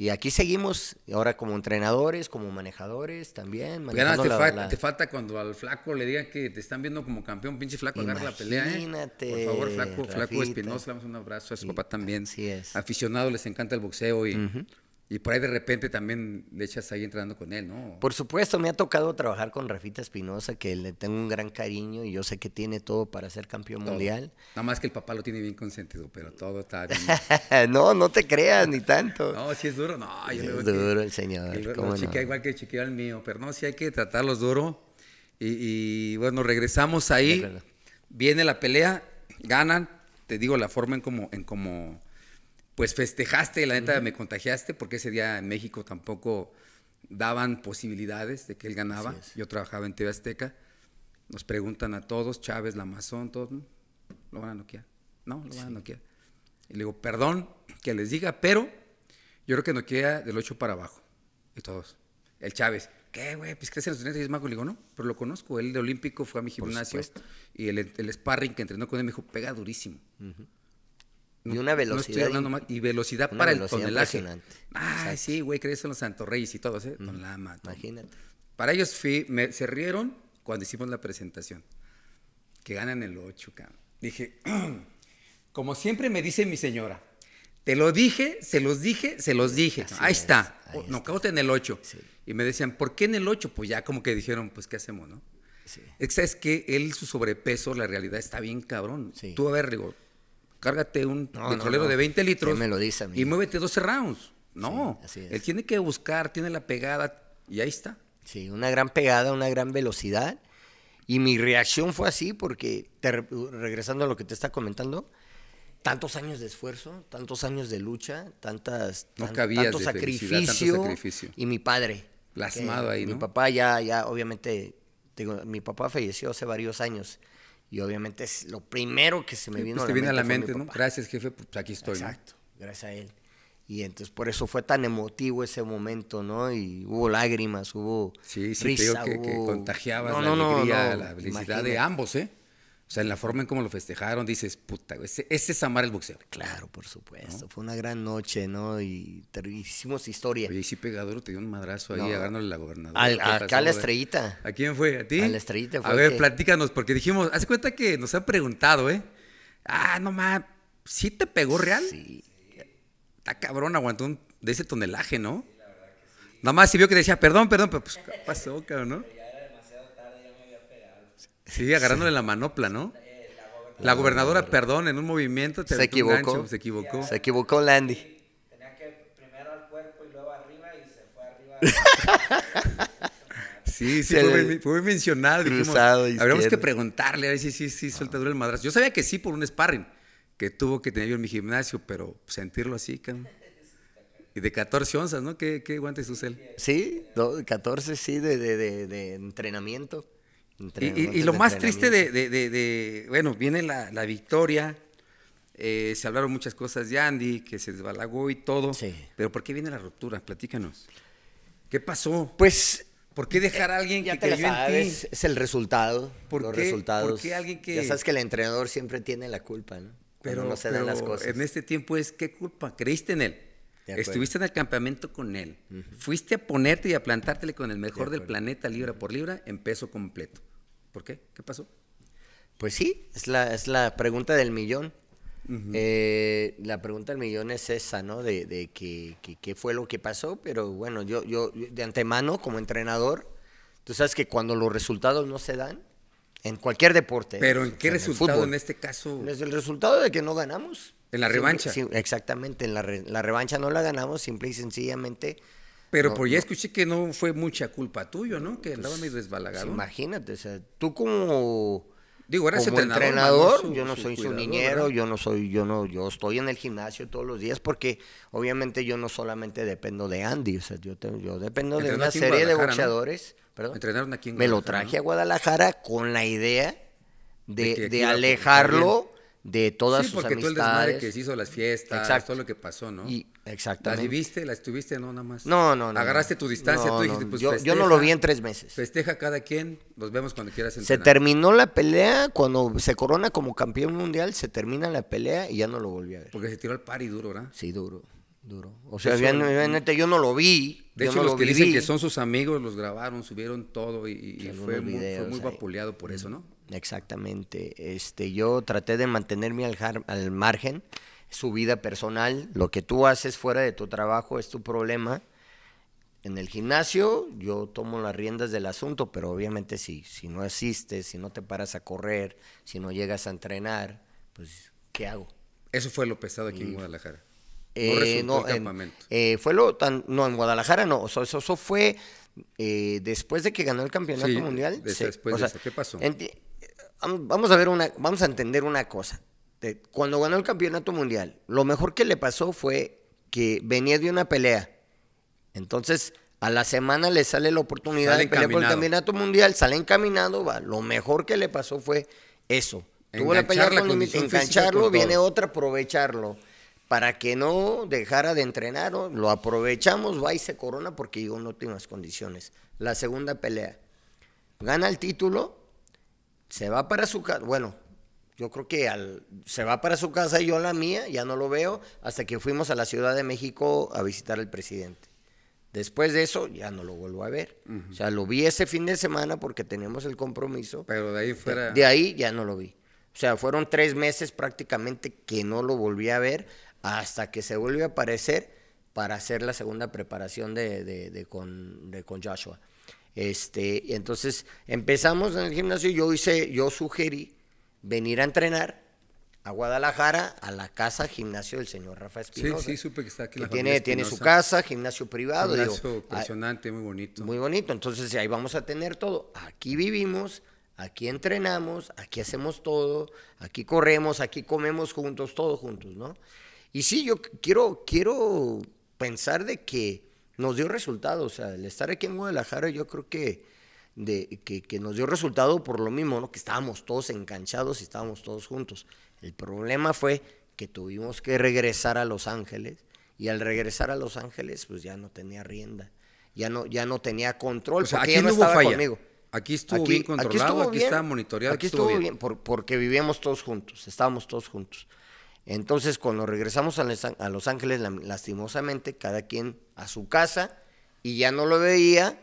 Y aquí seguimos, ahora como entrenadores, como manejadores también. Pues te, falta, cuando al flaco le digan que te están viendo como campeón, pinche flaco, agarra la pelea. ¿eh? Imagínate. Por favor, flaco, flaco Espinosa, le damos un abrazo a su papá también. Sí, es. Aficionado, les encanta el boxeo y y por ahí de repente también le echas ahí entrenando con él, ¿no? Por supuesto, me ha tocado trabajar con Rafita Espinosa, que le tengo un gran cariño y yo sé que tiene todo para ser campeón mundial. Nada más que el papá lo tiene bien consentido, pero todo está (laughs) bien. no, no te creas ni tanto. no, si es duro, no. Yo es duro el señor. El, igual que chiquea el mío, pero no, sí hay que tratarlos duro. Y, bueno, regresamos ahí, viene la pelea, ganan, te digo la forma en como, en como pues festejaste, la neta me contagiaste, porque ese día en México tampoco daban posibilidades de que él ganaba. Yo trabajaba en TV Azteca. Nos preguntan a todos, Chávez, Lamazón, todos, ¿no? lo van a noquear. No, lo van a noquear. Y le digo, perdón que les diga, pero yo creo que noquea del 8 para abajo. Y todos. El Chávez, ¿qué, güey? Pues crece en los 30 Le digo, no, pero lo conozco. Él de Olímpico fue a mi gimnasio. Y el, el, sparring que entrenó con él me dijo, pega durísimo. Uh y una velocidad. y velocidad para el tonelaje. Ay, sí, güey, crees en los Santorreyes y todo, ¿eh? no la Lama. Imagínate. Para ellos se rieron cuando hicimos la presentación. Que ganan el 8, cabrón. Dije, (clears throat) como siempre me dice mi señora, te lo dije, se los dije, se los dije. ahí está, oh, no, está. en el 8. Y me decían, ¿por qué en el 8? Pues ya como que dijeron, pues ¿qué hacemos, no? Sí. Es que él, su sobrepeso, la realidad está bien cabrón. Tú, a ver, digo, cárgate un no, petrolero de 20 litros y muévete 12 rounds. No, él tiene que buscar, tiene la pegada y ahí está. Sí, una gran pegada, una gran velocidad. Y mi reacción fue así porque, regresando a lo que te está comentando, tantos años de esfuerzo, tantos años de lucha, tantas, sacrificios. Y mi padre. Plasmado ahí, Mi papá ya, ya, obviamente, mi papá falleció hace varios años y obviamente es lo primero que se me pues, vino, a, viene la mente, a la mente. ¿no? Gracias, jefe, pues, pues aquí estoy. Exacto, gracias a él. Y entonces por eso fue tan emotivo ese momento, ¿no? Y hubo lágrimas, hubo sí, risa, que, hubo... que, contagiaba la alegría, la felicidad de ambos, ¿eh? O sea, en la forma en cómo lo festejaron, dices, puta, ese, es amar el boxeo. Claro, por supuesto. Fue una gran noche, ¿no? Y te, hicimos historia. Oye, y sí, Pegador te dio un madrazo ahí agarrándole la gobernadora. acá a la estrellita. ¿A quién fue? ¿A ti? A la estrellita fue. A ver, platícanos, porque dijimos, haz cuenta que nos han preguntado, ¿eh? Ah, no más, ¿sí te pegó real? Sí. Está cabrón, aguantó de ese tonelaje, ¿no? Sí, la verdad que sí. si vio que decía, perdón, perdón, pero pues, pasó, cabrón, no? Sí, agarrándole la manopla, ¿no? La gobernadora, perdón, en un movimiento te se equivocó. se equivocó. Se equivocó Landy. Tenía que primero al cuerpo y luego arriba y se fue arriba. (laughs) sí, sí, fue, fue, mencionado. Dijimos, habríamos que preguntarle a ver si sí, sí, suelta duro el madrazo. Yo sabía que sí por un sparring que tuvo que tener yo en mi gimnasio, pero sentirlo así, cabrón. Y de 14 onzas, ¿no? ¿Qué, qué guantes usó él? Sí, 14, sí, de, de, de entrenamiento y, lo más triste de, bueno, viene la, victoria, eh, se hablaron muchas cosas de Andy, que se desbalagó y todo, pero ¿por qué viene la ruptura? Platícanos. ¿Qué pasó? Pues... ¿Por qué dejar a alguien que te creyó en ti? Es el resultado, ¿Por los resultados. alguien que... Ya sabes que el entrenador siempre tiene la culpa, ¿no? Pero, no se dan las cosas. en este tiempo es, ¿qué culpa? Creíste en él. Estuviste en el campamento con él. Fuiste a ponerte y a plantártele con el mejor del planeta, libra por libra, en peso completo. ¿Por qué? ¿Qué pasó? Pues sí, es la, es la pregunta del millón. Eh, la pregunta del millón es esa, ¿no? De, de qué que, fue lo que pasó, pero bueno, yo, yo de antemano como entrenador, tú sabes que cuando los resultados no se dan, en cualquier deporte. Pero ¿en qué resultado en este caso? Es pues, el resultado de que no ganamos. En la revancha. exactamente, en la, la revancha no la ganamos, simple y sencillamente pero ya escuché que no fue mucha culpa tuya, ¿no? Que andaba pues, medio pues, desbalagado. imagínate, o sea, tú como Digo, entrenador, yo no soy su niñero, yo no soy, yo no, yo estoy en el gimnasio todos los días porque obviamente yo no solamente dependo de Andy, o sea, yo, yo dependo de una serie de luchadores. perdón, Entrenaron aquí en me lo traje a Guadalajara con la idea de alejarlo de todas sus amistades. Sí, porque tú el desmadre que se hizo las fiestas, todo lo que pasó, ¿no? Y, exactamente. ¿Las viviste? ¿Las tuviste? No, nada más. No, no, no. Agarraste tu distancia, tú dijiste, pues yo, no lo vi en tres meses. Festeja cada quien, nos vemos cuando quieras entrenar. Se terminó la pelea, cuando se corona como campeón mundial, se termina la pelea y ya no lo volví a ver. Porque se tiró al par y duro, ¿verdad? Sí, duro, duro. O sea, yo no lo vi. De hecho, los que dicen que son sus amigos los grabaron, subieron todo y, fue, muy, fue, muy, vapuleado por eso, ¿no? Exactamente. Este, yo traté de mantenerme al, al margen, su vida personal, lo que tú haces fuera de tu trabajo es tu problema. En el gimnasio yo tomo las riendas del asunto, pero obviamente sí, si no asistes, si no te paras a correr, si no llegas a entrenar, pues ¿qué hago? Eso fue lo pesado aquí en Guadalajara. Eh, no, eh, fue lo tan, no en Guadalajara no, eso, fue eh, después de que ganó el campeonato mundial. Después de eso. ¿qué pasó? vamos a ver una, vamos a entender una cosa. Cuando ganó el campeonato mundial, lo mejor que le pasó fue que venía de una pelea. Entonces, a la semana le sale la oportunidad de pelear por el campeonato mundial, sale encaminado, va. Lo mejor que le pasó fue eso. Tuvo la pelea con engancharlo, viene otra, aprovecharlo. Para que no dejara de entrenar, lo aprovechamos, va y se corona porque llegó en óptimas condiciones. La segunda pelea. Gana el título, se va para su casa, bueno, yo creo que al, se va para su casa y yo la mía, ya no lo veo, hasta que fuimos a la Ciudad de México a visitar al presidente. Después de eso ya no lo vuelvo a ver. O sea, lo vi ese fin de semana porque teníamos el compromiso. Pero de ahí fuera... De, ahí ya no lo vi. O sea, fueron tres meses prácticamente que no lo volví a ver hasta que se vuelve a aparecer para hacer la segunda preparación con, de con, Joshua. Este, entonces empezamos en el gimnasio yo hice, yo sugerí venir a entrenar a Guadalajara, a la casa gimnasio del señor Rafa Espinoza Sí, sí, supe que está aquí. tiene, tiene su casa, gimnasio privado. Gimnasio ah, impresionante, muy bonito. Muy bonito, entonces ahí vamos a tener todo. Aquí vivimos, aquí entrenamos, aquí hacemos todo, aquí corremos, aquí comemos juntos, todos juntos, ¿no? Y sí, yo quiero, quiero pensar de que nos dio resultado, O sea, el estar aquí en Guadalajara yo creo que, de, que, nos dio resultado por lo mismo, ¿no? que estábamos todos enganchados y estábamos todos juntos. El problema fue que tuvimos que regresar a Los Ángeles y al regresar a Los Ángeles pues ya no tenía rienda, ya no, ya no tenía control, aquí no, conmigo. Aquí estuvo aquí, bien controlado, aquí, estaba monitoreado. Aquí, estuvo, bien, porque vivíamos todos juntos, estábamos todos juntos. Entonces, cuando regresamos a Los Ángeles, lastimosamente, cada quien a su casa y ya no lo veía.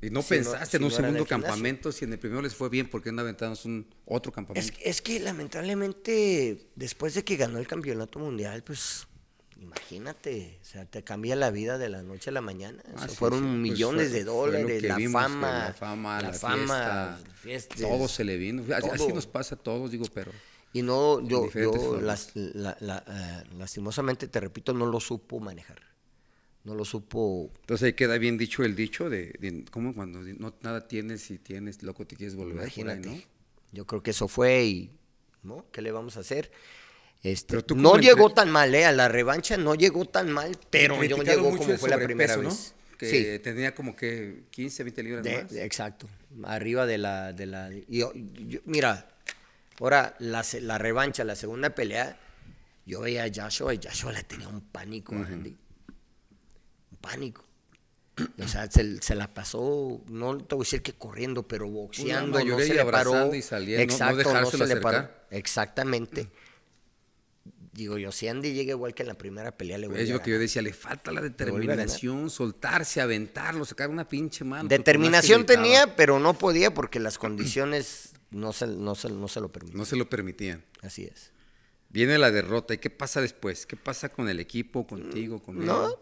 Y no pensaste en un segundo campamento, si en el primero les fue bien, ¿por qué no aventamos un otro campamento? Es, que lamentablemente, después de que ganó el campeonato mundial, pues imagínate, te cambia la vida de la noche a la mañana. Ah, fueron pues millones de dólares, la, fama, la, fama, fiesta, todo se le vino. Así nos pasa a todos, digo, pero y no, yo, yo eh, lastimosamente, te repito, no lo supo manejar. No lo supo. Entonces ahí queda bien dicho el dicho de, de ¿cómo cuando no, nada tienes y tienes, loco, te quieres volver? a Ahí, ¿no? Yo creo que eso fue y, ¿no? ¿Qué le vamos a hacer? Este, no llegó tan mal, ¿eh? A la revancha no llegó tan mal, pero no llegó como fue la primera vez. Que tenía como que 15, 20 libras más. Exacto, arriba de la... De la yo, mira, Ahora, la, revancha, la segunda pelea, yo veía a Joshua y Joshua le tenía un pánico a Andy. Un pánico. O sea, se, la pasó, no te voy a decir que corriendo, pero boxeando, no se le Y no, Exactamente. Digo, yo si Andy llega igual que en la primera pelea, le voy Es lo que yo decía, le falta la determinación, soltarse, aventarlo, sacar una pinche mano. Determinación tenía, pero no podía porque las condiciones no se, lo permitían. No se lo Así es. Viene la derrota, ¿y qué pasa después? ¿Qué pasa con el equipo, contigo, con No,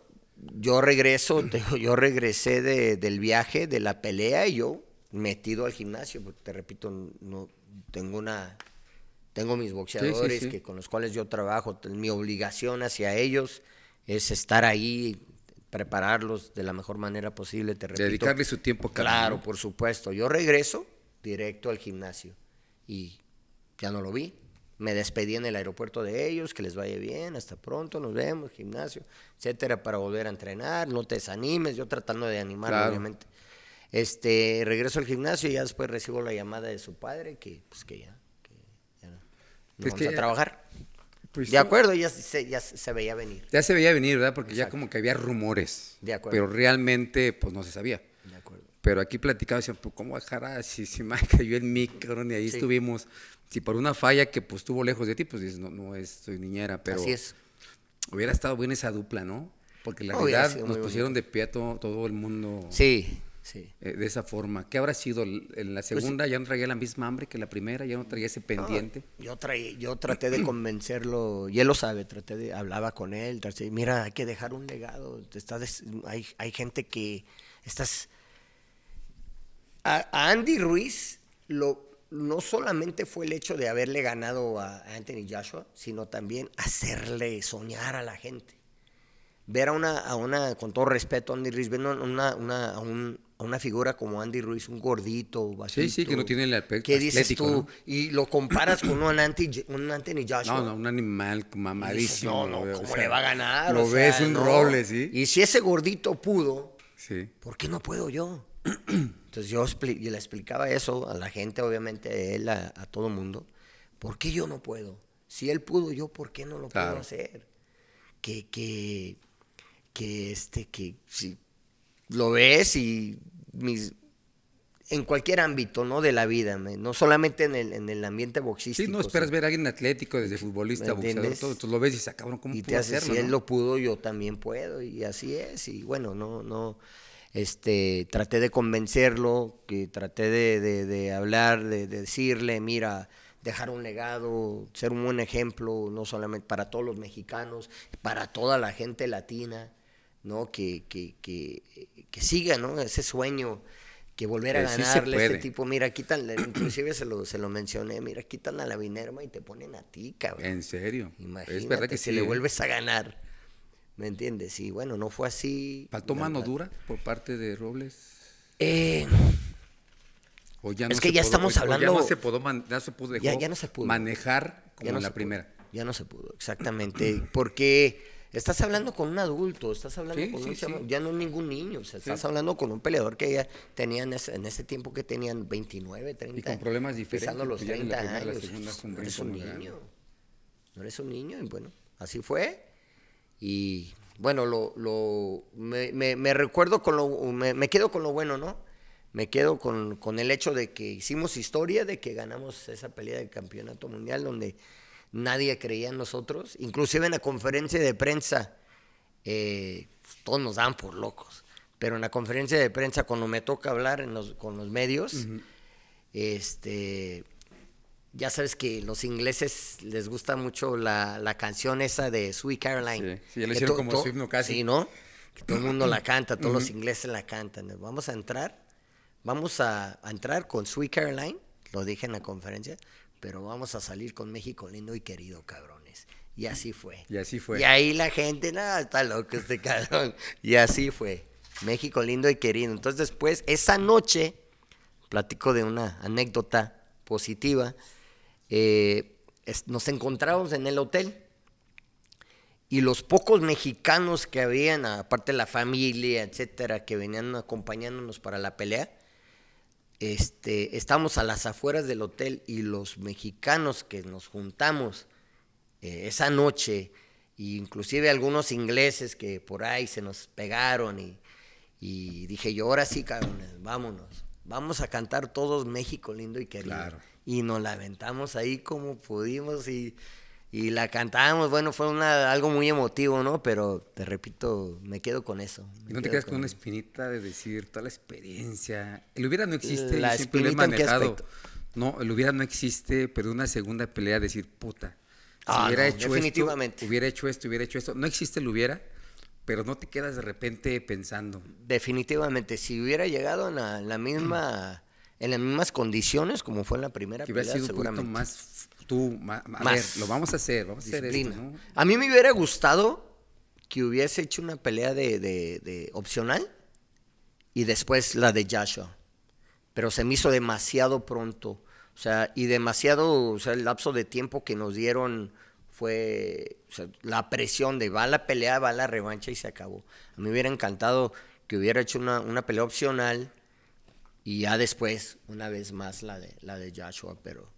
yo regreso, yo regresé de, del viaje, de la pelea, y yo metido al gimnasio, porque te repito, no tengo una tengo mis boxeadores Que, con los cuales yo trabajo, mi obligación hacia ellos es estar ahí, prepararlos de la mejor manera posible, te Dedicarle su tiempo. claro por supuesto. Yo regreso directo al gimnasio. Y ya no lo vi. Me despedí en el aeropuerto de ellos, que les vaya bien, hasta pronto, nos vemos, gimnasio, etcétera, para volver a entrenar, no te desanimes, yo tratando de animar, obviamente. Este, regreso al gimnasio y ya después recibo la llamada de su padre, que pues que ya, que pues vamos a trabajar. Pues de acuerdo, ya se, ya se veía venir. Ya se veía venir, ¿verdad? Porque ya como que había rumores. De Pero realmente, pues no se sabía. Pero aquí platicaba, decía, pues, ¿cómo bajará? Si, se me (laughs) cayó el micro y ahí estuvimos. Si por una falla que pues estuvo lejos de ti, pues dices, no, no estoy niñera, pero. Así es. Hubiera estado bien esa dupla, ¿no? Porque la verdad nos pusieron de pie a todo, todo el mundo. Sí, sí. Eh, de esa forma. ¿Qué habrá sido? En la pues, segunda ya no traía la misma hambre que la primera, ya no traía ese pendiente. yo, yo traté de convencerlo, y él lo sabe, traté de, hablaba con él, traté, mira, hay que dejar un legado. estás, hay, hay gente que estás a, Andy Ruiz no solamente fue el hecho de haberle ganado a Anthony Joshua, sino también hacerle soñar a la gente. Ver a una, a una con todo respeto, Andy Ruiz, ver una, a, una figura como Andy Ruiz, un gordito, Sí, sí, que no tiene el aspecto ¿Qué dices tú? Y lo comparas con un Anthony, Joshua. No, no, un animal mamadísimo. Dices, no, no, ¿cómo le va a ganar? Lo ves un roble, ¿sí? Y si ese gordito pudo, ¿por qué no puedo yo? Entonces yo, le explicaba eso a la gente, obviamente, a él, a, todo el mundo. ¿Por qué yo no puedo? Si él pudo, yo, ¿por qué no lo puedo hacer? Que, que, que, este, que si lo ves y mis, en cualquier ámbito, ¿no? De la vida, no solamente en el, en el ambiente boxístico. Sí, no esperas ver a alguien atlético, desde futbolista, boxeador, tú lo ves y se acabaron ah, ¿cómo y te Si él lo pudo, yo también puedo, y así es, y bueno, no, no, este, traté de convencerlo, que traté de, de, hablar, de, decirle, mira, dejar un legado, ser un buen ejemplo, no solamente para todos los mexicanos, para toda la gente latina, ¿no? Que, que, que, que siga, ¿no? Ese sueño, que volver a ganarle a este tipo. Mira, quitan, inclusive se lo, se lo mencioné, mira, quitan a la Vinerma y te ponen a ti, cabrón. En serio. Imagínate, es verdad que si le ¿eh? vuelves a ganar. ¿Me entiendes? Y bueno, no fue así. ¿Faltó mano dura por parte de Robles? Eh, es que ya estamos hablando. Ya no se pudo, manejar como en la primera. ya no se pudo, exactamente. Porque estás hablando con un adulto, estás hablando con un ya no ningún niño, o sea, estás hablando con un peleador que ya tenían en ese tiempo que tenían 29, 30. Y con problemas diferentes. Pesando los 30 pues años. no eres un niño. No eres un niño, y bueno, así fue. Y bueno, lo, lo me, me, recuerdo con lo, me, quedo con lo bueno, ¿no? Me quedo con, el hecho de que hicimos historia, de que ganamos esa pelea del campeonato mundial donde nadie creía en nosotros. Inclusive en la conferencia de prensa, eh, todos nos dan por locos. Pero en la conferencia de prensa, cuando me toca hablar en con los medios, este, ya sabes que los ingleses les gusta mucho la, canción esa de Sweet Caroline. Sí, le hicieron como su himno casi. Sí, ¿no? Que todo el mundo la (clears throat) canta, todos los ingleses la cantan. Vamos a entrar, vamos a, a, entrar con Sweet Caroline, lo dije en la conferencia, pero vamos a salir con México lindo y querido, cabrones. Y así fue. Y así fue. Y ahí la gente, nada, está loco este cabrón. Y así fue. México lindo y querido. Entonces después, esa noche, platico de una anécdota positiva eh, nos encontramos en el hotel y los pocos mexicanos que habían, aparte de la familia, etcétera, que venían acompañándonos para la pelea, este, estamos a las afueras del hotel y los mexicanos que nos juntamos eh, esa noche, inclusive algunos ingleses que por ahí se nos pegaron y, dije yo, ahora sí, cabrones, vámonos, vamos a cantar todos México lindo y querido y nos la aventamos ahí como pudimos y, la cantábamos. Bueno, fue una, algo muy emotivo, ¿no? Pero te repito, me quedo con eso. no te quedas con, una espinita de decir toda la experiencia? El hubiera no existe, la yo siempre lo No, el hubiera no existe, pero una segunda pelea decir, puta. Si ah, hubiera hecho Esto, hubiera hecho esto, hubiera hecho esto. No existe el hubiera, pero no te quedas de repente pensando. Definitivamente, si hubiera llegado en la misma en las mismas condiciones como fue en la primera que pelea, sido seguramente. más tú, a ver, lo vamos a hacer, vamos a hacer esto, A mí me hubiera gustado que hubiese hecho una pelea de, opcional y después la de Joshua, pero se me hizo demasiado pronto. O sea, y demasiado, o sea, el lapso de tiempo que nos dieron fue la presión de va la pelea, va la revancha y se acabó. A mí me hubiera encantado que hubiera hecho una, una pelea opcional y ya después, una vez más, la de, la de Joshua, pero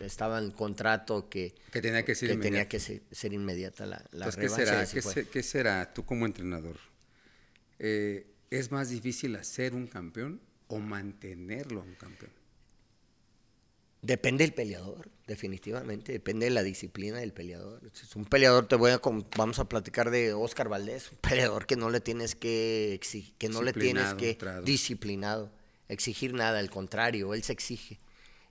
estaba en contrato que, tenía que ser, que Tenía que ser, inmediata la, la ¿qué será? ¿Qué, tú como entrenador? Eh, ¿Es más difícil hacer un campeón o mantenerlo un campeón? Depende del peleador, definitivamente. Depende de la disciplina del peleador. un peleador, te voy a vamos a platicar de Oscar Valdés, un peleador que no le tienes que exigir, que no le tienes que disciplinado, exigir nada, al contrario, él se exige.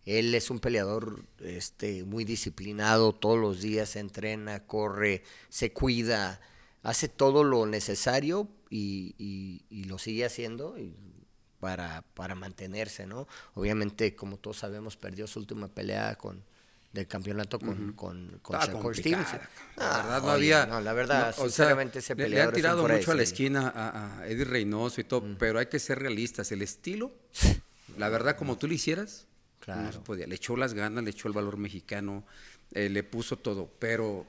Él es un peleador este, muy disciplinado, todos los días se entrena, corre, se cuida, hace todo lo necesario y, y lo sigue haciendo. Y para, mantenerse, ¿no? Obviamente, como todos sabemos, perdió su última pelea con, del campeonato con, la ah, verdad no había. No, la verdad, sinceramente, o Le, ha tirado mucho a la esquina a, a Eddie Reynoso y todo, pero hay que ser realistas. El estilo, la verdad, como tú lo hicieras, no se podía. Le echó las ganas, le echó el valor mexicano, eh, le puso todo, pero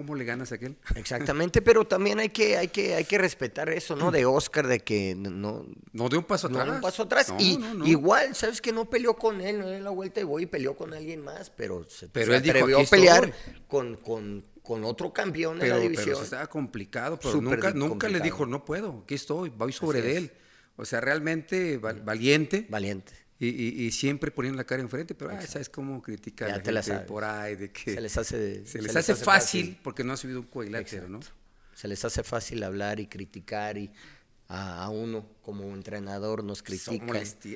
¿Cómo le ganas a aquel? (laughs) Exactamente, pero también hay que, hay que, hay que respetar eso, ¿no? De Oscar, de que no. No dio un paso atrás. No dio un paso atrás. y igual, ¿sabes que No peleó con él, no dio la vuelta y voy y peleó con alguien más, pero se, pero a pelear con, otro campeón de la división. Pero estaba complicado, pero nunca, le dijo, no puedo, aquí estoy, voy sobre él. O sea, realmente mm. valiente. Valiente. Y, siempre poniendo la cara enfrente, pero ¿sabes cómo criticar a la gente por ahí? De que se les hace, les, hace, fácil, porque no ha subido un cuadrilátero, ¿no? Se les hace fácil hablar y criticar y a, uno como entrenador nos critica.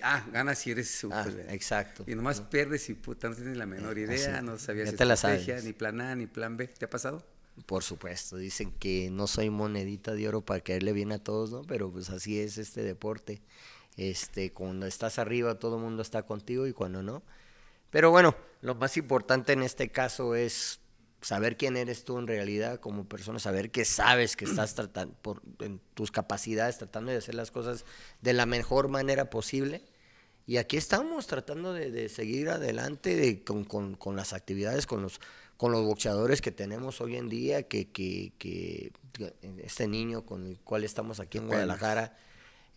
Ah, ganas si eres ah, super. exacto. Y nomás pierdes y puta, no tienes la menor eh, idea, no sabías estrategia, ni plan A, ni plan B. ¿Te ha pasado? Por supuesto, dicen que no soy monedita de oro para caerle bien a todos, ¿no? Pero pues así es este deporte. Este, cuando estás arriba todo el mundo está contigo y cuando no. Pero bueno, lo más importante en este caso es saber quién eres tú en realidad como persona, saber que sabes que estás (clears throat) tratando, en tus capacidades, tratando de hacer las cosas de la mejor manera posible. Y aquí estamos tratando de, seguir adelante con, las actividades, con los, boxeadores que tenemos hoy en día, que, que este niño con el cual estamos aquí en Guadalajara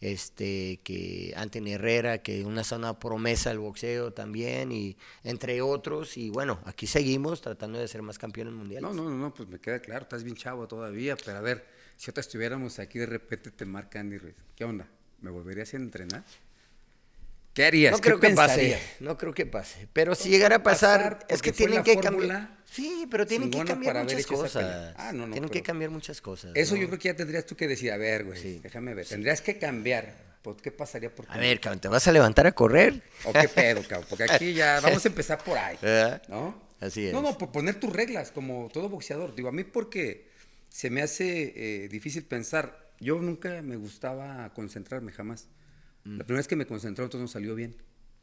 este, que Anthony Herrera, que una zona promesa el boxeo también, y entre otros. Y bueno, aquí seguimos tratando de ser más campeones mundiales. No, no, no, pues me queda claro, estás bien chavo todavía, pero a ver, si otra estuviéramos aquí, de repente te marca Andy Ruiz, ¿qué onda? ¿Me volverías a entrenar? ¿Qué harías? No creo que pase. No creo que pase. Pero si llegara a pasar, es que tienen que cambiar. Sí, pero tienen que cambiar muchas cosas. Ah, no, no, tienen que cambiar muchas cosas. Eso yo creo que ya tendrías tú que decir, a ver, güey, sí. déjame ver. Tendrías que cambiar. Pues, ¿Qué pasaría por A ver, cabrón, ¿te vas a levantar a correr? ¿O qué pedo, cabrón? Porque aquí ya (laughs) vamos a empezar por ahí. Eh, ¿No? Así es. No, no, por poner tus reglas, como todo boxeador. Digo, a mí porque se me hace eh, difícil pensar. Yo nunca me gustaba concentrarme, jamás. La primera vez que me concentraron, todo no salió bien.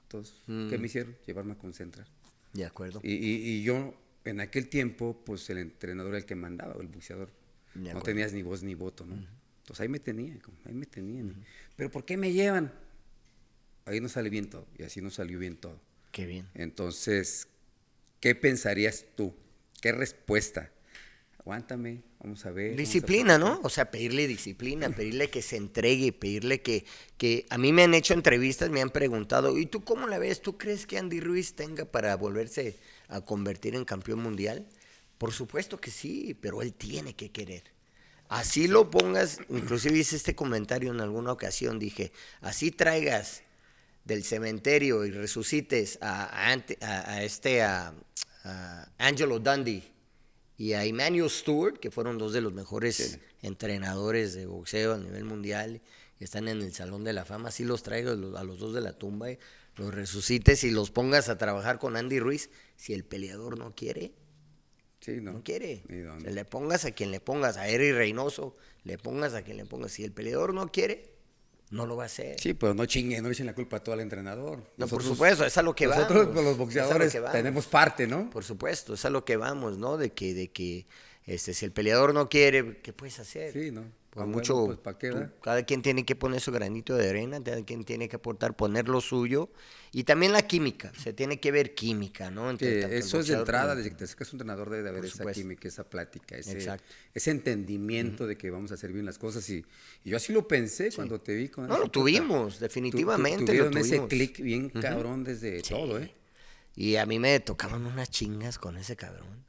Entonces, mm. ¿qué me hicieron? Llevarme a concentrar. De acuerdo. Y, yo, en aquel tiempo, pues el entrenador era el que mandaba, el buceador. No tenías ni voz ni voto, ¿no? Entonces ahí me tenían, ahí me tenían. Pero ¿por qué me llevan? Ahí no sale bien todo. Y así no salió bien todo. Qué bien. Entonces, ¿qué pensarías tú? ¿Qué respuesta? aguántame, vamos a ver. Disciplina, ¿no? O sea, pedirle disciplina, pedirle que se entregue, pedirle que, que... A mí me han hecho entrevistas, me han preguntado, ¿y tú cómo la ves? ¿Tú crees que Andy Ruiz tenga para volverse a convertir en campeón mundial? Por supuesto que sí, pero él tiene que querer. Así lo pongas, inclusive hice este comentario en alguna ocasión, dije, así traigas del cementerio y resucites a, este, a Angelo Dundee y a Emmanuel Stewart, que fueron dos de los mejores entrenadores de boxeo a nivel mundial, que están en el Salón de la Fama, si los traigo a los dos de la tumba, y eh, los resucites y los pongas a trabajar con Andy Ruiz, si el peleador no quiere, Sí, no. quiere. le pongas a quien le pongas, a Eric Reynoso, le pongas a quien le pongas. Si el peleador no quiere, no lo va a hacer. Sí, pero no chinguen, no echen la culpa A todo el entrenador. no, por supuesto, es a lo que vamos. Nosotros, los boxeadores, tenemos parte, ¿no? Por supuesto, es a lo que vamos, ¿no? De que, de que este, si el peleador no quiere, ¿qué puedes hacer? Sí, ¿no? Pues pues, cada quien tiene que poner su granito de arena, cada quien tiene que aportar, poner lo suyo. Y también la química, se tiene que ver química, ¿no? Eh, eso es de entrada, desde que te sacas un entrenador debe de haber esa química, esa plática, ese, entendimiento de que vamos a hacer bien las cosas. Y, yo así lo pensé cuando te vi. Con no, lo tuvimos, definitivamente. tuvimos. ese clic bien cabrón desde todo, ¿eh? Y a mí me tocaban unas chingas con ese cabrón.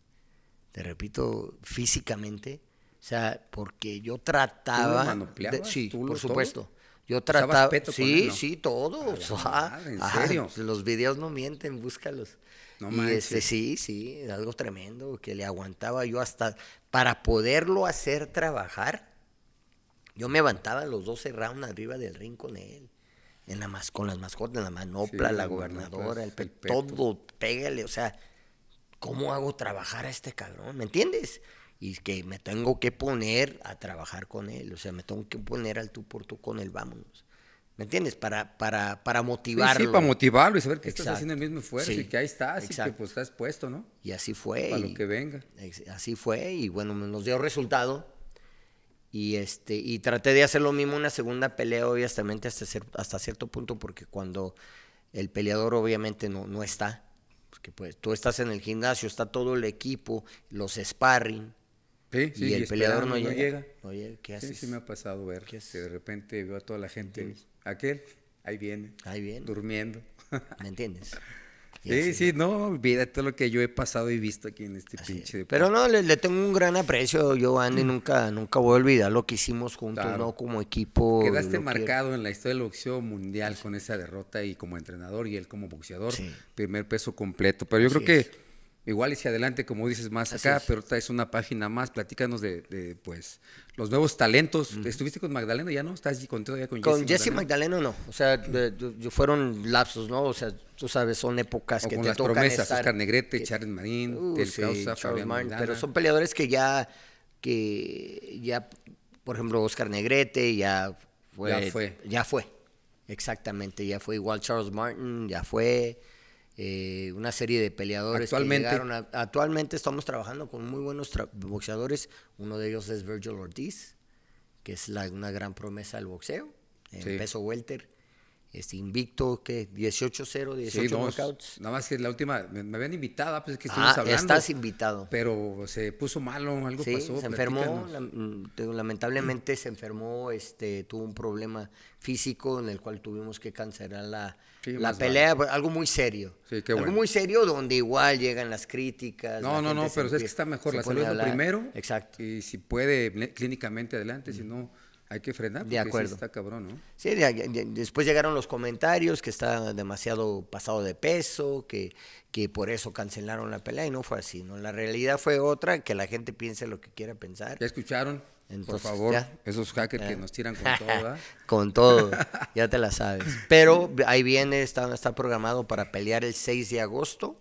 Te repito, físicamente o sea, porque yo trataba. sí, por supuesto. Yo trataba. sí, sí, todo. en serio. Los videos no mienten, búscalos. No mames. Este, sí, sí, algo tremendo que le aguantaba yo hasta para poderlo hacer trabajar. Yo me levantaba los 12 rounds arriba del ring con él. En la con las mascotas, la manopla, la gobernadora, el, todo, pégale. O sea, ¿cómo hago trabajar a este cabrón? ¿Me entiendes? y que me tengo que poner a trabajar con él, o sea, me tengo que poner al tú por tú con él, vámonos. ¿Me entiendes? Para, para, para motivarlo. Sí, para motivarlo y saber que estás haciendo el mismo esfuerzo y que ahí estás que pues estás puesto, ¿no? Y así fue. Para lo que venga. Así fue y bueno, nos dio resultado. Y, este, y traté de hacer lo mismo una segunda pelea, obviamente, hasta, hasta cierto punto, porque cuando el peleador obviamente no, no está, porque pues, pues tú estás en el gimnasio, está todo el equipo, los sparring, y el peleador no llega, Oye, ¿Qué haces? Sí, sí me ha pasado ver que de repente veo a toda la gente, aquel, ahí viene, ahí viene, durmiendo. ¿Me entiendes? (laughs) Sí, sí, no no, olvídate lo que yo he pasado y visto aquí en este pinche. Pero no, le, tengo un gran aprecio, yo, Andy, mm. nunca, nunca voy a olvidar lo que hicimos juntos, ¿no? Como equipo. Quedaste marcado en la historia del boxeo mundial con esa derrota y como entrenador y él como boxeador, primer peso completo. Pero yo creo que Igual y si adelante, como dices, más acá, pero es una página más. Platícanos de, pues, los nuevos talentos. ¿Estuviste con Magdalena ya, no? ¿Estás con, ya con Jesse Con Jesse Magdalena? no. O sea, de, fueron lapsos, ¿no? O sea, tú sabes, son épocas que te las tocan promesas, Oscar Negrete, Charles Marín, uh, Pero son peleadores que ya, que ya, por ejemplo, Oscar Negrete ya Ya fue. Ya fue. Exactamente, ya fue igual Charles Martin, ya fue. Eh, una serie de peleadores actualmente. actualmente estamos trabajando con muy buenos boxeadores. Uno de ellos es Virgil Ortiz, que es una gran promesa del boxeo, en peso welter este invicto, que 18-0, 18 sí, knockouts. Nada más que la última, me, habían invitado, pues es que estuvimos ah, hablando. estás invitado. Pero se puso malo, algo sí, pasó. se enfermó, lamentablemente se enfermó, este tuvo un problema físico en el cual tuvimos que cancelar la, la pelea, algo muy serio. Sí, qué bueno. Algo muy serio donde igual llegan las críticas. No, no, no, pero es que está mejor, la salud primero. Exacto. Y si puede, clínicamente adelante, si no hay que frenar, de acuerdo. está cabrón, ¿no? Sí, después llegaron los comentarios que está demasiado pasado de peso, que, que por eso cancelaron la pelea y no fue así, ¿no? La realidad fue otra, que la gente piense lo que quiera pensar. ¿Ya escucharon? por favor, esos hackers que nos tiran con (laughs) todo. con todo, (laughs) ya te la sabes. Pero ahí viene, está, está programado para pelear el 6 de agosto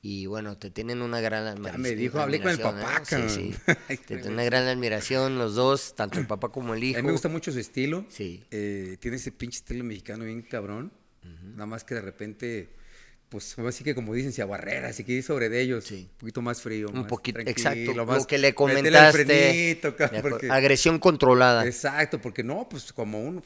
y bueno, te tienen una gran admiración. me dijo, hablé con el ¿eh? papá, (laughs) te tienen una gran admiración los dos, tanto el papá como el hijo. A mí me gusta mucho su estilo. Eh, tiene ese pinche estilo mexicano bien cabrón. Nada más que de repente, pues así que como dicen, se agarrera, así que sobre de ellos. Sí. Un poquito más frío. Un poquito, exacto. Lo, más, que le comentaste. agresión controlada. Exacto, porque no, pues como un,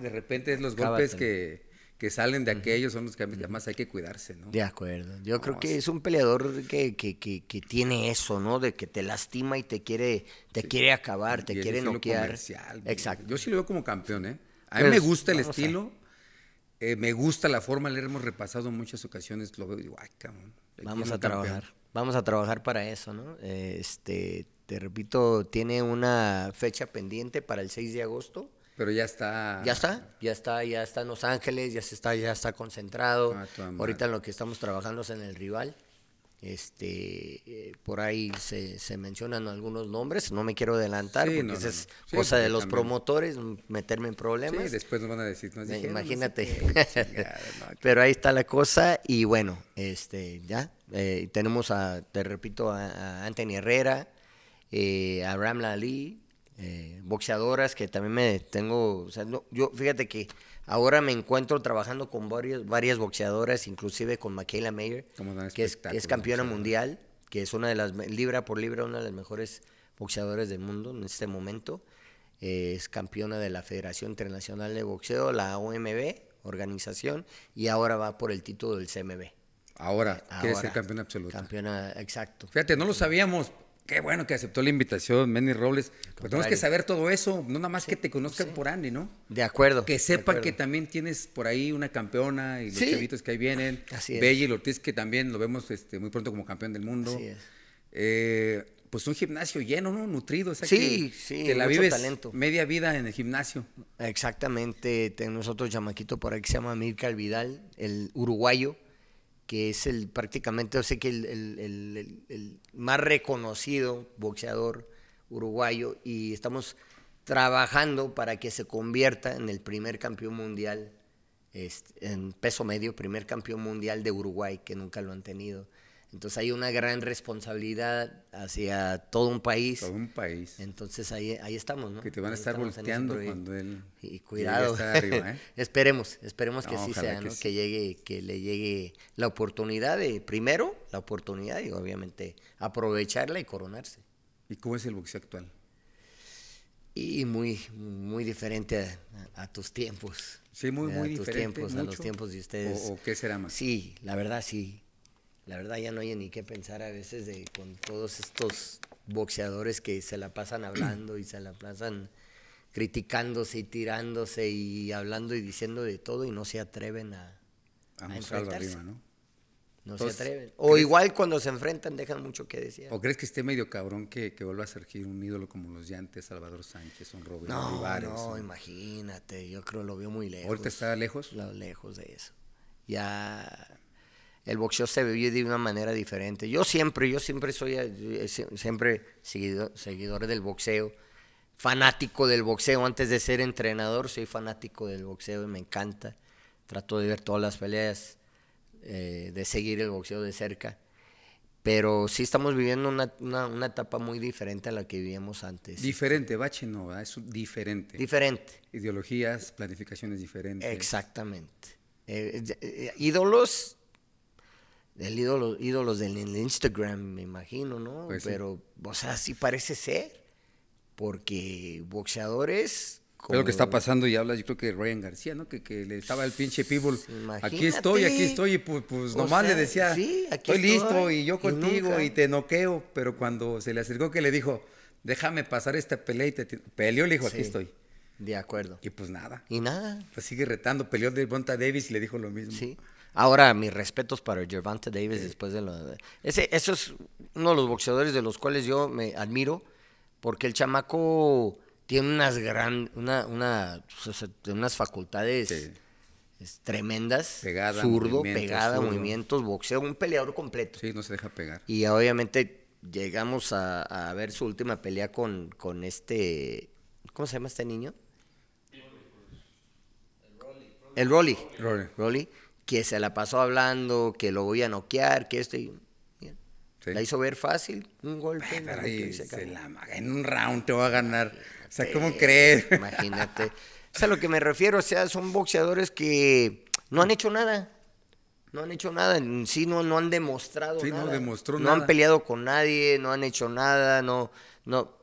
de repente es los golpes que que salen de aquellos son los que más hay que cuidarse, ¿no? De acuerdo. Yo creo que es un peleador que, que, que, tiene eso, ¿no? De que te lastima y te quiere, te quiere acabar, te quiere noquear. Exacto. Yo sí lo veo como campeón, ¿eh? A mí me gusta el estilo, eh, me gusta la forma, le hemos repasado en muchas ocasiones, lo veo y digo, ay, Vamos a trabajar, vamos a trabajar para eso, ¿no? Eh, este, te repito, tiene una fecha pendiente para el 6 de agosto pero ya está. Ya está, ya está, ya está en Los Ángeles, ya se está, ya está concentrado. Ah, Ahorita lo que estamos trabajando es en el rival. Este, eh, por ahí se, se, mencionan algunos nombres, no me quiero adelantar porque esa es cosa de los promotores, meterme en problemas. Sí, después nos van a decir, Imagínate. Pero ahí está la cosa y bueno, este, ya, eh, tenemos a, te repito, a, Anthony Herrera, eh, a Ramla Ali, eh, boxeadoras que también me tengo, yo fíjate que ahora me encuentro trabajando con varias boxeadoras, inclusive con Michaela Mayer, que es, campeona mundial, que es una de las, libra por libra, una de las mejores boxeadoras del mundo en este momento. Eh, es campeona de la Federación Internacional de Boxeo, la OMB, organización, y ahora va por el título del CMB. Ahora, quiere ser campeona absoluta. Campeona, exacto. Fíjate, no lo sabíamos qué bueno que aceptó la invitación, Manny Robles. Pues tenemos que saber todo eso, no nada más que te conozcan por Andy, ¿no? De acuerdo. Que sepan que también tienes por ahí una campeona y los chavitos que ahí vienen. (laughs) Así es. Ortiz, que también lo vemos este, muy pronto como campeón del mundo. Así eh, pues un gimnasio lleno, ¿no? Nutrido. O Sí, sí, que, sí. la mucho vives talento. media vida en el gimnasio. Exactamente. Tenemos otro chamaquito por ahí que se llama Mirka Vidal, el uruguayo que es el prácticamente, sé que el, el más reconocido boxeador uruguayo y estamos trabajando para que se convierta en el primer campeón mundial, este, en peso medio, primer campeón mundial de Uruguay, que nunca lo han tenido. Entonces hay una gran responsabilidad hacia todo un país. Todo un país. Entonces ahí, ahí estamos, ¿no? Que te van a estar volteando cuando Y cuidado. ¿eh? (laughs) esperemos, esperemos que sí sea, que ¿no? Que llegue, que le llegue la oportunidad de, primero, la oportunidad y obviamente aprovecharla y coronarse. ¿Y cómo es el boxeo actual? Y muy, muy diferente a, tus tiempos. Sí, muy, muy diferente. a los tiempos de ustedes. ¿O, qué será más? Sí, la verdad sí la verdad ya no hay ni qué pensar a veces de con todos estos boxeadores que se la pasan hablando y se la pasan criticándose y tirándose y hablando y diciendo de todo y no se atreven a, a, mostrarlo ¿no? No se atreven. O igual cuando se enfrentan dejan mucho que decir. ¿O crees que esté medio cabrón que, vuelva a surgir un ídolo como los antes, Salvador Sánchez, o Roberto no, No, imagínate, yo creo lo vio muy lejos. ¿Ahorita está lejos? lejos de eso. Ya el boxeo se vive de una manera diferente. Yo siempre, yo siempre soy eh, siempre seguidor del boxeo, fanático del boxeo. Antes de ser entrenador, soy fanático del boxeo y me encanta. Trato de ver todas las peleas, eh, de seguir el boxeo de cerca. Pero sí estamos viviendo una, etapa muy diferente a la que vivíamos antes. Diferente, bache no, es diferente. Diferente. Ideologías, planificaciones diferentes. Exactamente. Eh, ídolos el ídolo, ídolos del Instagram, me imagino, ¿no? Pues pero, o sea, sí parece ser, porque boxeadores... Como... lo que está pasando y hablas, yo creo que Ryan García, ¿no? Que, le estaba el pinche people. Aquí estoy, aquí estoy, y pues, nomás le decía, estoy, listo y yo contigo y, te noqueo. Pero cuando se le acercó que le dijo, déjame pasar esta pelea y te peleó, le dijo, aquí estoy. De acuerdo. Y pues nada. Y nada. Pues sigue retando, peleó de Bonta Davis y le dijo lo mismo. Sí. Ahora, mis respetos para Gervonta Davis después de lo Ese, eso es uno de los boxeadores de los cuales yo me admiro, porque el chamaco tiene unas gran, una, pues, unas facultades tremendas, pegada, zurdo, pegada, movimientos, boxeo, un peleador completo. Sí, no se deja pegar. Y obviamente llegamos a, ver su última pelea con, con este, ¿cómo se llama este niño? El Rolly. El Rolly. Rolly. Rolly que se la pasó hablando, que lo voy a noquear, que este... La hizo ver fácil, un golpe. y se en un round te va a ganar. O sea, ¿cómo crees? (laughs) Imagínate. o a lo que me refiero, o sea, son boxeadores que no han hecho nada. No han hecho nada, en sí no, no han demostrado nada. No, demostró no han peleado con nadie, no han hecho nada, no, no,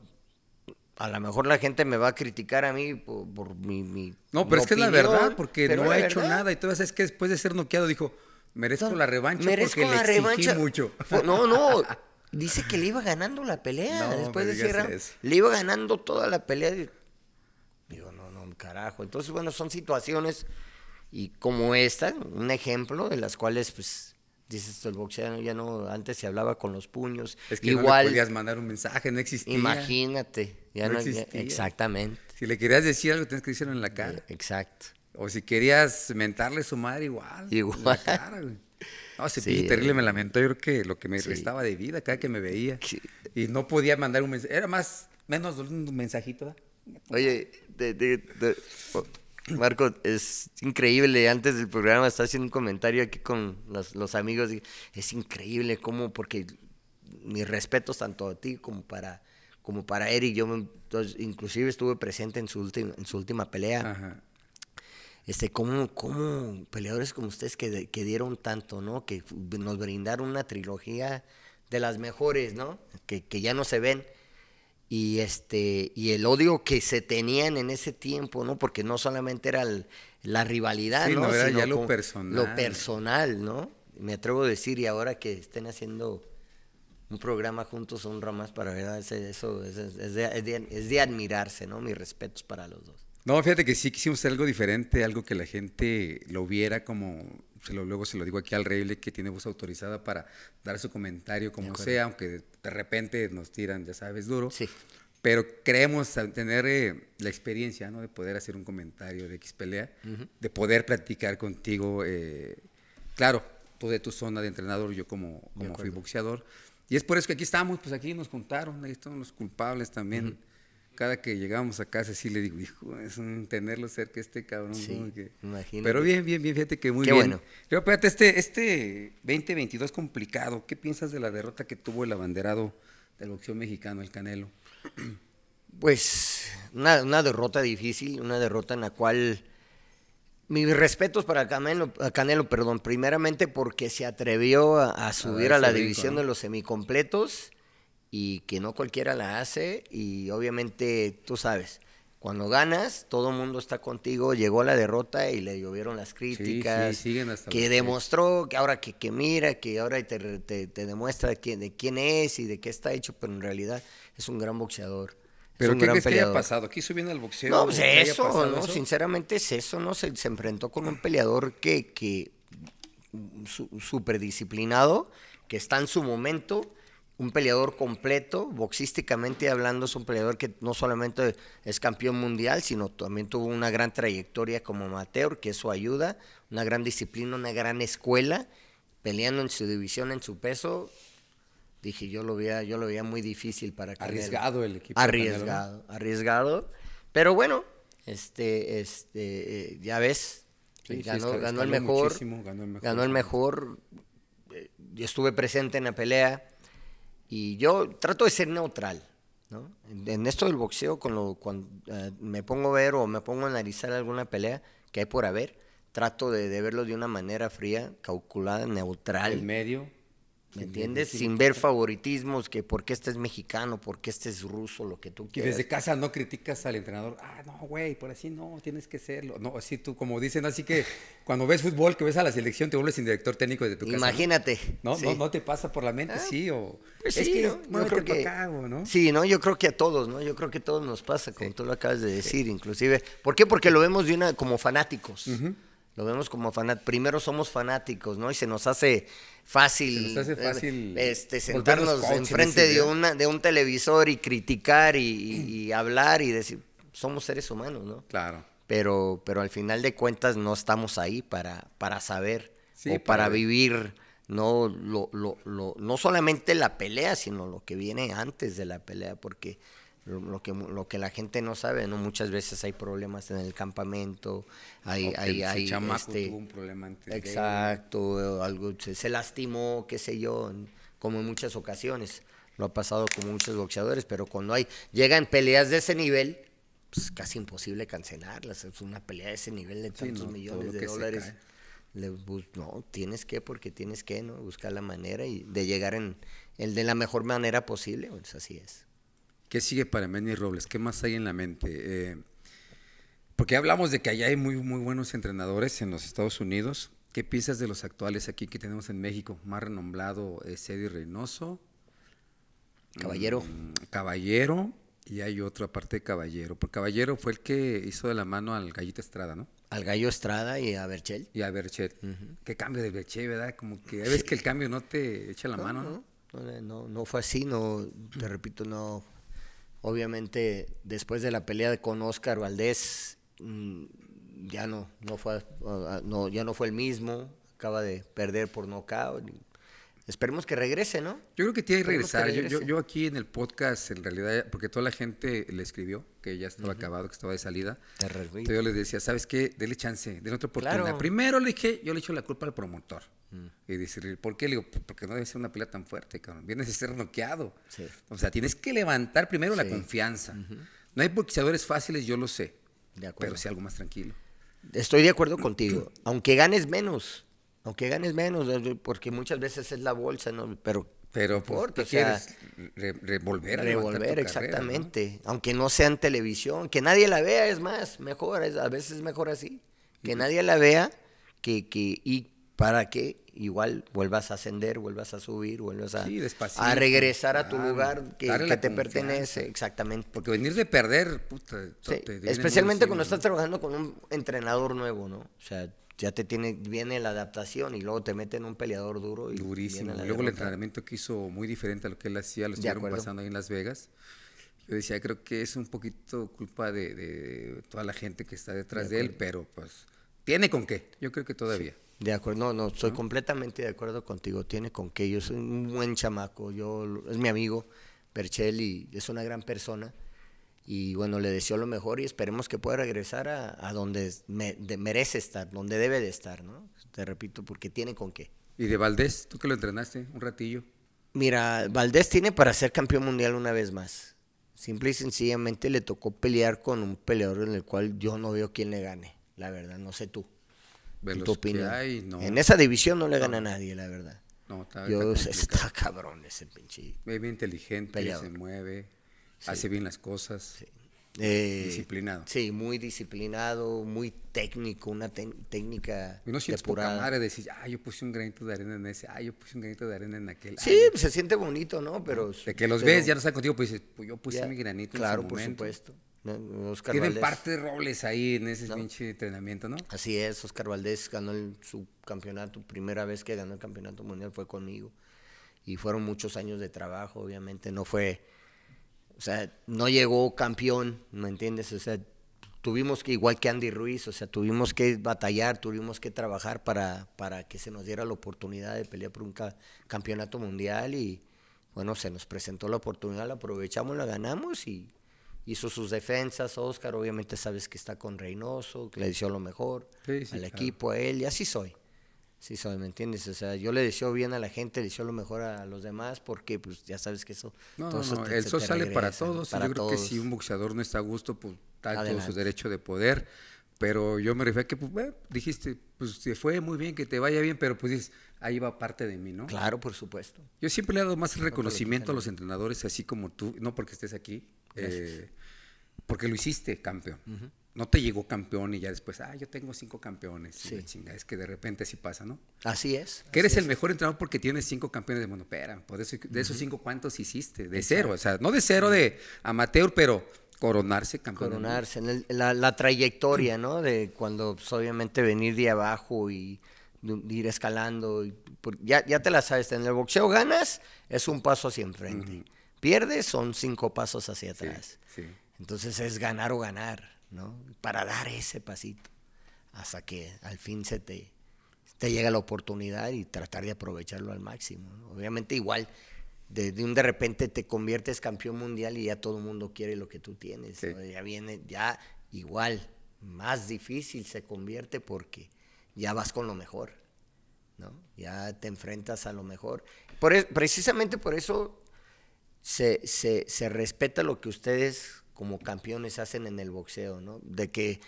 a lo mejor la gente me va a criticar a mí por, mi, No, pero es que es la verdad, porque no ha hecho nada. Y tú es que después de ser noqueado dijo, merezco la revancha porque le exigí mucho. No, no, (laughs) dice que le iba ganando la pelea. después de le iba ganando toda la pelea. Digo, no, no, carajo. Entonces, bueno, son situaciones y como esta, un ejemplo de las cuales, pues, Dices, el boxeo ya no, antes se hablaba con los puños. Es que Igual, no le podías mandar un mensaje, no existía. Imagínate, ya no, existía. exactamente. Si le querías decir algo, tenías que decirlo en la eh, cara. Exacto. O si querías mentarle a su madre, igual. Igual. (laughs) No, se sí, terrible, me lamentó. Yo creo que lo que me restaba de vida cada que me veía. Y no podía mandar un mensaje. Era más, menos un mensajito. Oye, de, Marco, es increíble. Antes del programa está haciendo un comentario aquí con los, amigos. Y es increíble cómo, porque mis respetos tanto a ti como para, como para Eric. Yo inclusive estuve presente en su, última, en su última pelea. Este, cómo, cómo peleadores como ustedes que, dieron tanto, ¿no? Que nos brindaron una trilogía de las mejores, ¿no? Que, que ya no se ven y este y el odio que se tenían en ese tiempo, ¿no? Porque no solamente era la rivalidad, ¿no? era ya lo personal. Lo personal, ¿no? Me atrevo a decir y ahora que estén haciendo un programa juntos son ramas para ver ah, eso es, de, es de admirarse, ¿no? Mis respetos para los dos. No, fíjate que sí quisimos hacer algo diferente, algo que la gente lo viera como luego se lo digo aquí al rey, que tiene voz autorizada para dar su comentario como sea, aunque de, repente nos tiran, ya sabes, duro. Pero creemos tener eh, la experiencia ¿no? de poder hacer un comentario de X pelea, de poder practicar contigo, eh, claro, tú de tu zona de entrenador, yo como, como fui boxeador. Y es por eso que aquí estamos, pues aquí nos contaron ahí están los culpables también cada que llegábamos a casa sí le digo, hijo, es un tenerlo cerca este cabrón. Pero bien, bien, bien, fíjate que muy Qué bueno. Pero espérate, este, este 2022 complicado, ¿qué piensas de la derrota que tuvo el abanderado de la opción mexicana, el Canelo? (clears throat) Pues una, derrota difícil, una derrota en la cual... Mis respetos para Canelo, Canelo, perdón, primeramente porque se atrevió a, subir a, la división de los semicompletos y que no cualquiera la hace y obviamente tú sabes, cuando ganas, todo el mundo está contigo. Llegó la derrota y le llovieron las críticas. Sí, sí, hasta que demostró que ahora que, mira, que ahora te, demuestra quién, de quién es y de qué está hecho, pero en realidad es un gran boxeador. ¿Pero qué crees peleador. haya pasado? ¿Aquí bien al boxeo? No, pues eso, no, sinceramente es eso, ¿no? Se, enfrentó con un peleador que, que súper disciplinado, que está en su momento, un peleador completo, boxísticamente hablando, es un peleador que no solamente es campeón mundial, sino también tuvo una gran trayectoria como amateur, que eso ayuda, una gran disciplina, una gran escuela, peleando en su división, en su peso. Dije, yo lo veía, yo lo veía muy difícil para que Arriesgado el, equipo. Arriesgado, arriesgado. Pero bueno, este, este, ya ves, ganó, el mejor, ganó, el mejor, ganó el mejor. Yo estuve presente en la pelea y yo trato de ser neutral. ¿no? En esto del boxeo, cuando eh, me pongo a ver o me pongo a analizar alguna pelea que hay por haber, trato de, verlo de una manera fría, calculada, neutral. medio. ¿Me entiendes? Sin ver favoritismos, que porque este es mexicano, porque este es ruso, lo que tú quieras. Y desde casa no criticas al entrenador, ah, no, güey, por así no, tienes que serlo. No, así tú, como dicen, así que cuando ves fútbol, que ves a la selección, te vuelves sin director técnico de tu casa. Imagínate. ¿No? ¿No? te pasa por la mente, ah, sí, o... Pues es que ¿no? Yo, creo que... ¿no? Sí, ¿no? Yo creo que a todos, ¿no? Yo creo que a todos nos pasa, como tú lo acabas de decir, inclusive. ¿Por qué? Porque lo vemos de una como fanáticos. Lo vemos como fanáticos. Primero somos fanáticos, ¿no? Y se nos hace fácil, eh, este, sentarnos enfrente de, ¿eh? una, de un televisor y criticar y, (clears throat) hablar y decir, somos seres humanos, ¿no? Claro. Pero, pero al final de cuentas no estamos ahí para, para saber o para, para vivir no, lo, lo, lo, no solamente la pelea, sino lo que viene antes de la pelea, porque lo, que, lo que la gente no sabe, ¿no? Muchas veces hay problemas en el campamento, hay... O hay, hay este, un problema Exacto, algo, se, lastimó, qué sé yo, como en muchas ocasiones. Lo ha pasado con muchos boxeadores, pero cuando hay, llegan peleas de ese nivel, es pues, casi imposible cancelarlas. Es una pelea de ese nivel de tantos millones de dólares. Pues, no, tienes que, porque tienes que, Buscar la manera y de llegar en, el de la mejor manera posible, pues así es. ¿Qué sigue para Manny Robles? ¿Qué más hay en la mente? Eh, porque hablamos de que allá hay muy, muy buenos entrenadores en los Estados Unidos. ¿Qué piensas de los actuales aquí que tenemos en México? Más renombrado es eh, Eddie Reynoso. Caballero. Mm, caballero. Y hay otra parte de Caballero. Porque Caballero fue el que hizo de la mano al Gallito Estrada, ¿no? Al Gallo Estrada y a Berchel. Y a Berchel. Qué cambio de Berchel, ¿verdad? Como que ves que el cambio no te echa la mano. ¿no? No, no, no fue así. No, te repito, no Obviamente, después de la pelea con Oscar Valdés, mm, ya no, no fue, ah, ah, no, ya no fue el mismo. Acaba de perder por nocaut. Esperemos que regrese, ¿no? Yo creo que tiene que regresar. Yo, aquí en el podcast, en realidad, porque toda la gente le escribió que ya estaba acabado, que estaba de salida. Entonces yo les decía, ¿sabes qué? Dele chance, denle otra oportunidad. Primero le dije, yo le echo la culpa al promotor. Mm. Y dice, ¿por qué? Le digo, porque no debe ser una pelea tan fuerte, cabrón. Vienes a ser noqueado. O sea, tienes que levantar primero la confianza. No hay boxeadores fáciles, yo lo sé. De acuerdo. Pero sea algo más tranquilo. Estoy de acuerdo contigo. Aunque ganes menos, aunque ganes menos, eh, porque muchas veces es la bolsa, ¿no? Pero pero pues, porque quieres revolver. Revolver, exactamente. Aunque no sea en televisión, que nadie la vea, es más, mejor, a veces es mejor así. Que nadie la vea, que, y para que igual vuelvas a ascender, vuelvas a subir, vuelvas a, regresar a tu lugar que, te pertenece. Exactamente. Porque venir de perder, puta, Especialmente cuando estás trabajando con un entrenador nuevo, ¿no? O sea, ya te tiene, viene la adaptación y luego te meten un peleador duro. Y Durísimo. Y luego el entrenamiento que hizo muy diferente a lo que él hacía, lo estuvieron pasando ahí en Las Vegas. Yo decía, creo que es un poquito culpa de, toda la gente que está detrás de, él, pero pues tiene con qué. Yo creo que todavía. de acuerdo, no, no, soy completamente de acuerdo contigo. Tiene con qué. Yo soy un buen chamaco, yo es mi amigo Perchelli y es una gran persona y bueno, le deseo lo mejor y esperemos que pueda regresar a, a donde merece estar, donde debe de estar, ¿no? Te repito, porque tiene con qué. ¿Y de Valdés? ¿Tú que lo entrenaste un ratillo? Mira, Valdés tiene para ser campeón mundial una vez más. Simple y sencillamente le tocó pelear con un peleador en el cual yo no veo quién le gane, la verdad, no sé tú. tu En esa división no le gana a nadie, la verdad. No, está, Yo, está, (laughs) cabrón ese pinche. muy inteligente, se mueve, Hace bien las cosas. Eh, disciplinado. Sí, muy disciplinado, muy técnico, una técnica. Y no sientes poca madre decir, ah, yo puse un granito de arena en ese, ah, yo puse un granito de arena en aquel. Sí, pues, se siente bonito, ¿no? Pero. Ah, de que los ves, ya no está contigo, pues dices, pues yo puse mi granito. Claro, en ese por supuesto. Tienen parte de roles ahí en ese pinche entrenamiento, ¿no? Así es, Oscar Valdés ganó el, su campeonato, primera vez que ganó el campeonato mundial fue conmigo. Y fueron muchos años de trabajo, obviamente, no fue o sea, no llegó campeón, ¿me entiendes? O sea, tuvimos que, igual que Andy Ruiz, o sea, tuvimos que batallar, tuvimos que trabajar para, para que se nos diera la oportunidad de pelear por un campeonato mundial y bueno, se nos presentó la oportunidad, la aprovechamos, la ganamos y hizo sus defensas. Oscar, obviamente sabes que está con Reynoso, que le hizo lo mejor al equipo, a él, y así soy. Sí, sabe, ¿me entiendes? O sea, yo le deseo bien a la gente, le deseo lo mejor a los demás, porque pues ya sabes que eso... No, eso sale para todos. yo creo que si un boxeador no está a gusto, pues está todo su derecho de poder. Pero yo me refiero a que, pues, dijiste, pues te fue muy bien, que te vaya bien, pero pues dices, ahí va parte de mí, ¿no? Claro, por supuesto. Yo siempre le he dado más reconocimiento a los entrenadores, así como tú, no porque estés aquí, eh, porque lo hiciste campeón no te llegó campeón y ya después, ah, yo tengo cinco campeones. Sí. Chinga, es que de repente así pasa, ¿no? Así es. Que eres el mejor entrenador porque tienes cinco campeones de monopera. Por pues de esos cinco, ¿cuántos hiciste? De cero, o sea, no de cero de amateur, pero coronarse campeón. Coronarse, en la, trayectoria, ¿no? De cuando pues, obviamente venir de abajo y ir escalando. ya, te la sabes, en el boxeo ganas, es un paso hacia enfrente. Pierdes, son cinco pasos hacia atrás. sí. Entonces es ganar o ganar. Para dar ese pasito hasta que al fin se te, llega la oportunidad y tratar de aprovecharlo al máximo. Obviamente igual de, un de repente te conviertes campeón mundial y ya todo el mundo quiere lo que tú tienes. Ya viene, ya igual, más difícil se convierte porque ya vas con lo mejor, ¿no? Ya te enfrentas a lo mejor. precisamente por eso se, se respeta lo que ustedes como campeones hacen en el boxeo, ¿no? De que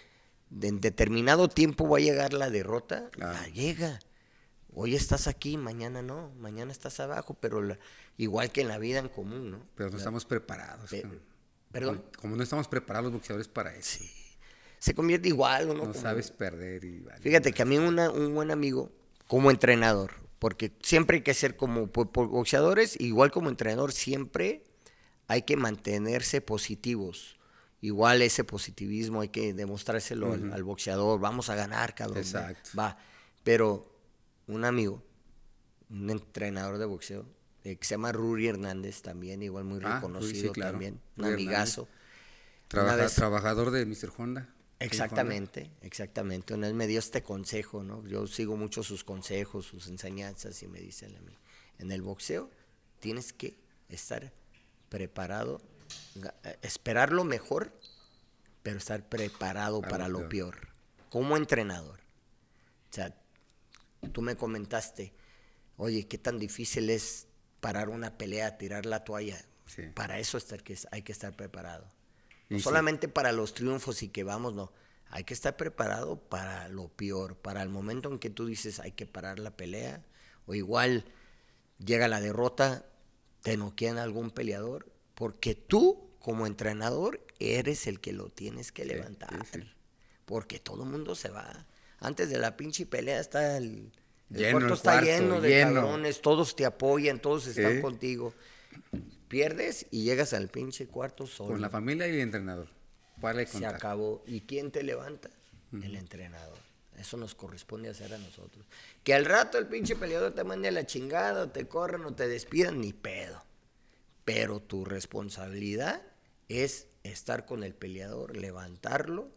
en determinado tiempo va a llegar la derrota, la llega. Hoy estás aquí, mañana no, mañana estás abajo, pero igual que en la vida en común, ¿no? Pero no estamos preparados. perdón. Como no estamos preparados los boxeadores para eso. Sí. Se convierte igual, ¿no? No sabes perder y Fíjate que a mí un buen amigo, como entrenador, porque siempre hay que ser como boxeadores, igual como entrenador, siempre hay que mantenerse positivos. Igual ese positivismo hay que demostrárselo al, boxeador. Vamos a ganar, cabrón. Exacto. Va. Pero un amigo, un entrenador de boxeo, eh, que se llama Ruri Hernández también, igual muy ah, reconocido también, un amigazo. trabajador de Mr. Honda. Exactamente, exactamente. Él me dio este consejo, ¿no? Yo sigo mucho sus consejos, sus enseñanzas y me dicen a mí, en el boxeo tienes que estar preparado, eh, esperar lo mejor, pero estar preparado para, lo peor. Como entrenador. O sea, tú me comentaste, oye, qué tan difícil es parar una pelea, tirar la toalla. Para eso hay que estar preparado. No solamente para los triunfos y que vamos, no. Hay que estar preparado para lo peor, para el momento en que tú dices hay que parar la pelea, o igual llega la derrota, te noquean algún peleador, porque tú como entrenador eres el que lo tienes que levantar. Porque todo el mundo se va. Antes de la pinche pelea está el, cuarto, está lleno de cabrones, todos te apoyan, todos están contigo. Pierdes y llegas al pinche cuarto solo. Con la familia y el entrenador. se acabó. ¿Y quién te levanta? El entrenador. Eso nos corresponde hacer a nosotros. Que al rato el pinche peleador te mande a la chingada, o te corran o te despidan, ni pedo. Pero tu responsabilidad es estar con el peleador, levantarlo,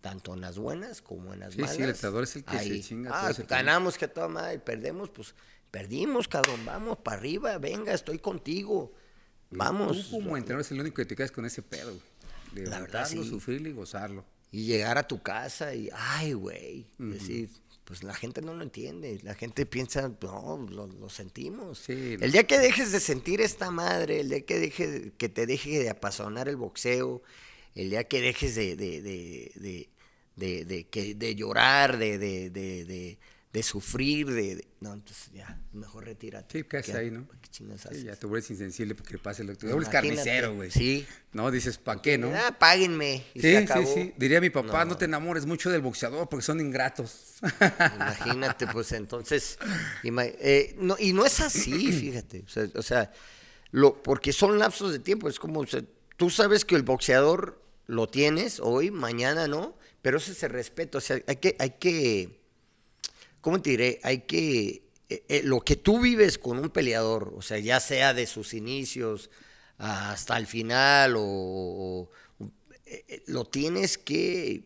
tanto en las buenas como en las malas. Sí, el peleador es el que se chinga. Ah, ganamos que toma, y perdemos, pues perdimos, cabrón, vamos para arriba, venga, estoy contigo. Vamos. Tú como entrenador es el único que te quedas con ese pedo. Levantarlo, la sufrirlo y gozarlo y llegar a tu casa y, ay, güey, decir, pues la gente no lo entiende, la gente piensa, no, lo, sentimos. el día que dejes de sentir esta madre, el día que, deje, que te deje de apasionar el boxeo, el día que dejes de, de, de, de, de llorar, de de sufrir, de, No, entonces ya, mejor retírate. Sí, casi ahí, ¿no? ¿Qué ya te vuelves insensible porque pase lo que... Te carnicero, güey. Sí. No, dices, ¿para qué, no? Ah, páguenme. Y sí, se acabó. sí, sí. Diría mi papá, no. te enamores mucho del boxeador porque son ingratos. Imagínate, (laughs) pues entonces... Eh, no, y no es así, (clears throat) fíjate. O sea, lo, porque son lapsos de tiempo. Es como, o sea, tú sabes que el boxeador lo tienes hoy, mañana no, pero ese es el respeto. O sea, hay que... Hay que ¿cómo te diré? Hay que, eh, eh, lo que tú vives con un peleador, o sea, ya sea de sus inicios hasta el final, o, eh, lo tienes que...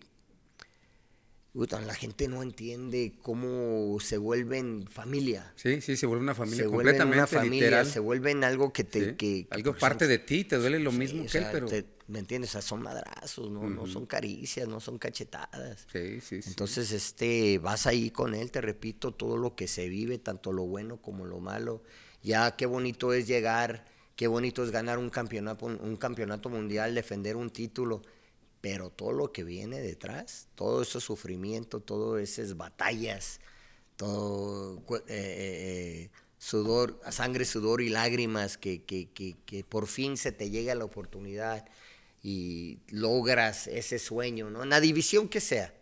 La gente no entiende cómo se vuelven familia. Sí, sí, se vuelve una familia se completamente una familia, Se vuelven algo que te... que, algo parte de ti, te duele lo mismo que él, pero... ¿me entiendes? O sea, son madrazos, ¿no? son caricias, no son cachetadas. Sí, sí, sí. Entonces, este, vas ahí con él, te repito, todo lo que se vive, tanto lo bueno como lo malo. Ya qué bonito es llegar, qué bonito es ganar un campeonato, un campeonato mundial, defender un título, pero todo lo que viene detrás, todo ese sufrimiento, todas esas batallas, todo eh, eh, eh, sudor, sangre, sudor y lágrimas, que, que, que, que por fin se te llega la oportunidad y logras ese sueño, ¿no? En la división que sea,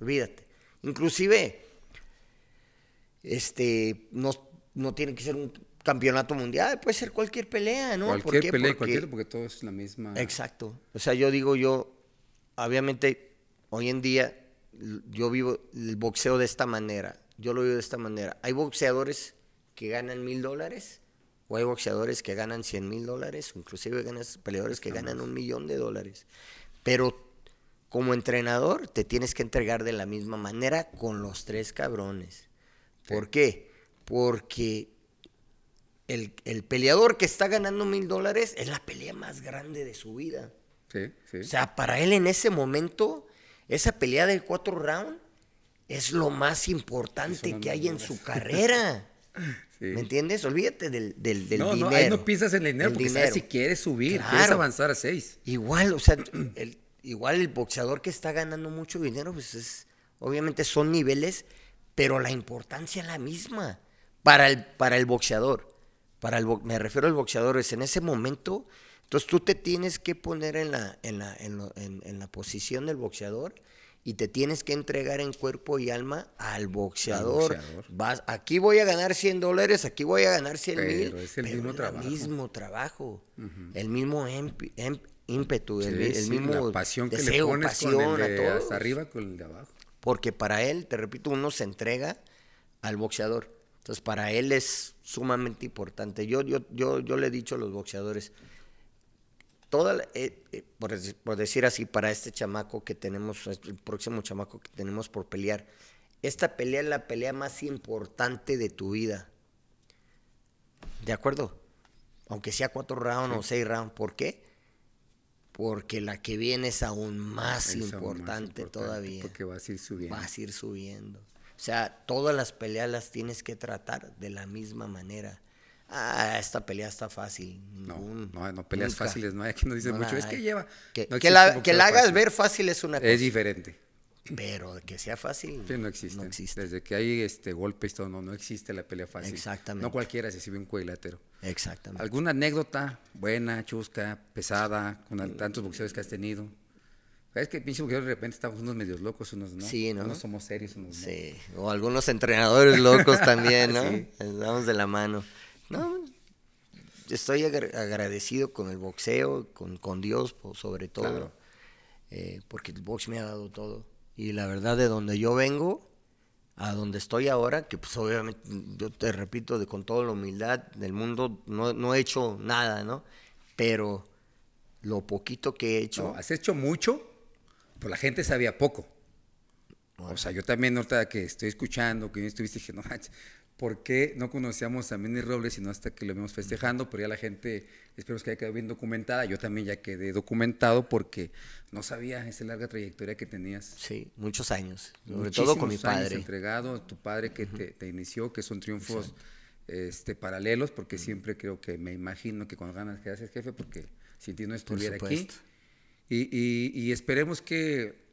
olvídate. Inclusive, este, no, no tiene que ser un campeonato mundial, puede ser cualquier pelea, ¿no? Cualquier pelea, porque todo es la misma. Exacto. O sea, yo digo, yo, obviamente, hoy en día, yo vivo el boxeo de esta manera, yo lo vivo de esta manera. Hay boxeadores que ganan mil dólares o hay boxeadores que ganan 100 mil dólares, inclusive ganas peleadores que ganan un millón de dólares. Pero como entrenador te tienes que entregar de la misma manera con los tres cabrones. ¿Por qué? Porque el, el peleador que está ganando mil dólares es la pelea más grande de su vida. sí. O sea, para él en ese momento, esa pelea del cuatro round es lo más importante que hay en su carrera. (laughs) ¿Me entiendes? Olvídate del, del, no, dinero. No, ahí no en el dinero porque si quieres subir, quieres avanzar a 6. Igual, o sea, el, igual el boxeador que está ganando mucho dinero, pues es, obviamente son niveles, pero la importancia es la misma para el, para el boxeador. Para el, me refiero al boxeador, es en ese momento, entonces tú te tienes que poner en la, en la, en, en la posición del boxeador y te tienes que entregar en cuerpo y alma al boxeador. Vas, aquí voy a ganar 100 dólares, aquí voy a ganar 100 pero mil. Es el pero mismo, el mismo trabajo. El mismo ímpetu, el, mismo la pasión que le pones pasión con de abajo. Porque para él, te repito, uno se entrega al boxeador. Entonces, para él es sumamente importante. Yo, yo, yo, yo le he dicho a los boxeadores, toda, eh, eh, por, decir así, para este chamaco que tenemos, el próximo chamaco que tenemos por pelear, esta pelea es la pelea más importante de tu vida. ¿De acuerdo? Aunque sea cuatro rounds o seis rounds. ¿Por qué? Porque la que viene es aún más, importante, todavía. Porque vas a ir subiendo. Vas a ir subiendo. O sea, todas las peleas las tienes que tratar de la misma manera. Ah, esta pelea está fácil. No, no, no peleas fáciles, no hay que no dice mucho. Es que lleva. Que, la, hagas ver fácil es una cosa. Es diferente. Pero que sea fácil. no existe. Desde que hay este golpes, todo, no, no existe la pelea fácil. Exactamente. No cualquiera se sirve un cuadrilátero. Exactamente. ¿Alguna anécdota buena, chusca, pesada, con tantos boxeadores que has tenido? Es que pinche de repente estamos unos medios locos, unos no. Sí, ¿no? somos serios, Sí, o algunos entrenadores locos también, (laughs) ¿no? Estamos de la mano. No, estoy agradecido con el boxeo, con, con Dios sobre todo, eh, porque el box me ha dado todo. Y la verdad, de donde yo vengo a donde estoy ahora, que pues obviamente, yo te repito, con toda la humildad del mundo, no, he hecho nada, ¿no? Pero lo poquito que he hecho... No, has hecho mucho, pero pues la gente sabía poco. O sea, yo también ahorita que estoy escuchando, que estuviste, dije, porque no conocíamos a Mini Robles, sino hasta que lo vimos festejando, pero ya la gente, espero que haya quedado bien documentada, yo también ya quedé documentado porque no sabía esa larga trayectoria que tenías. Sí, muchos años, sobre todo con mi padre. Años entregado, tu padre que te, inició, que son triunfos este, paralelos, porque siempre creo que me imagino que cuando ganas que haces jefe, porque si ti no estuviera aquí. Y, esperemos que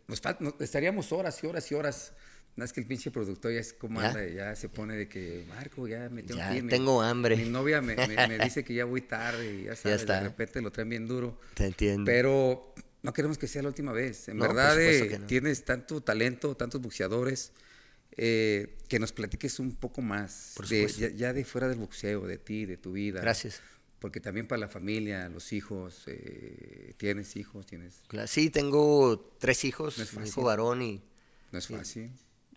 estaríamos horas y horas y horas no, es que el pinche productor ya es como ¿Ya? se pone de que, Marco, ya me tengo hambre. Mi novia me, dice que ya voy tarde y ya (laughs) sabes, de repente lo traen bien duro. Te entiendo. Pero no queremos que sea la última vez. En verdad, eh, tienes tanto talento, tantos boxeadores, eh, que nos platiques un poco más. Por ya, de fuera del boxeo, de ti, de tu vida. Gracias. Porque también para la familia, los hijos, eh, ¿tienes hijos? tienes Sí, tengo tres hijos, no un hijo varón y... No es fácil.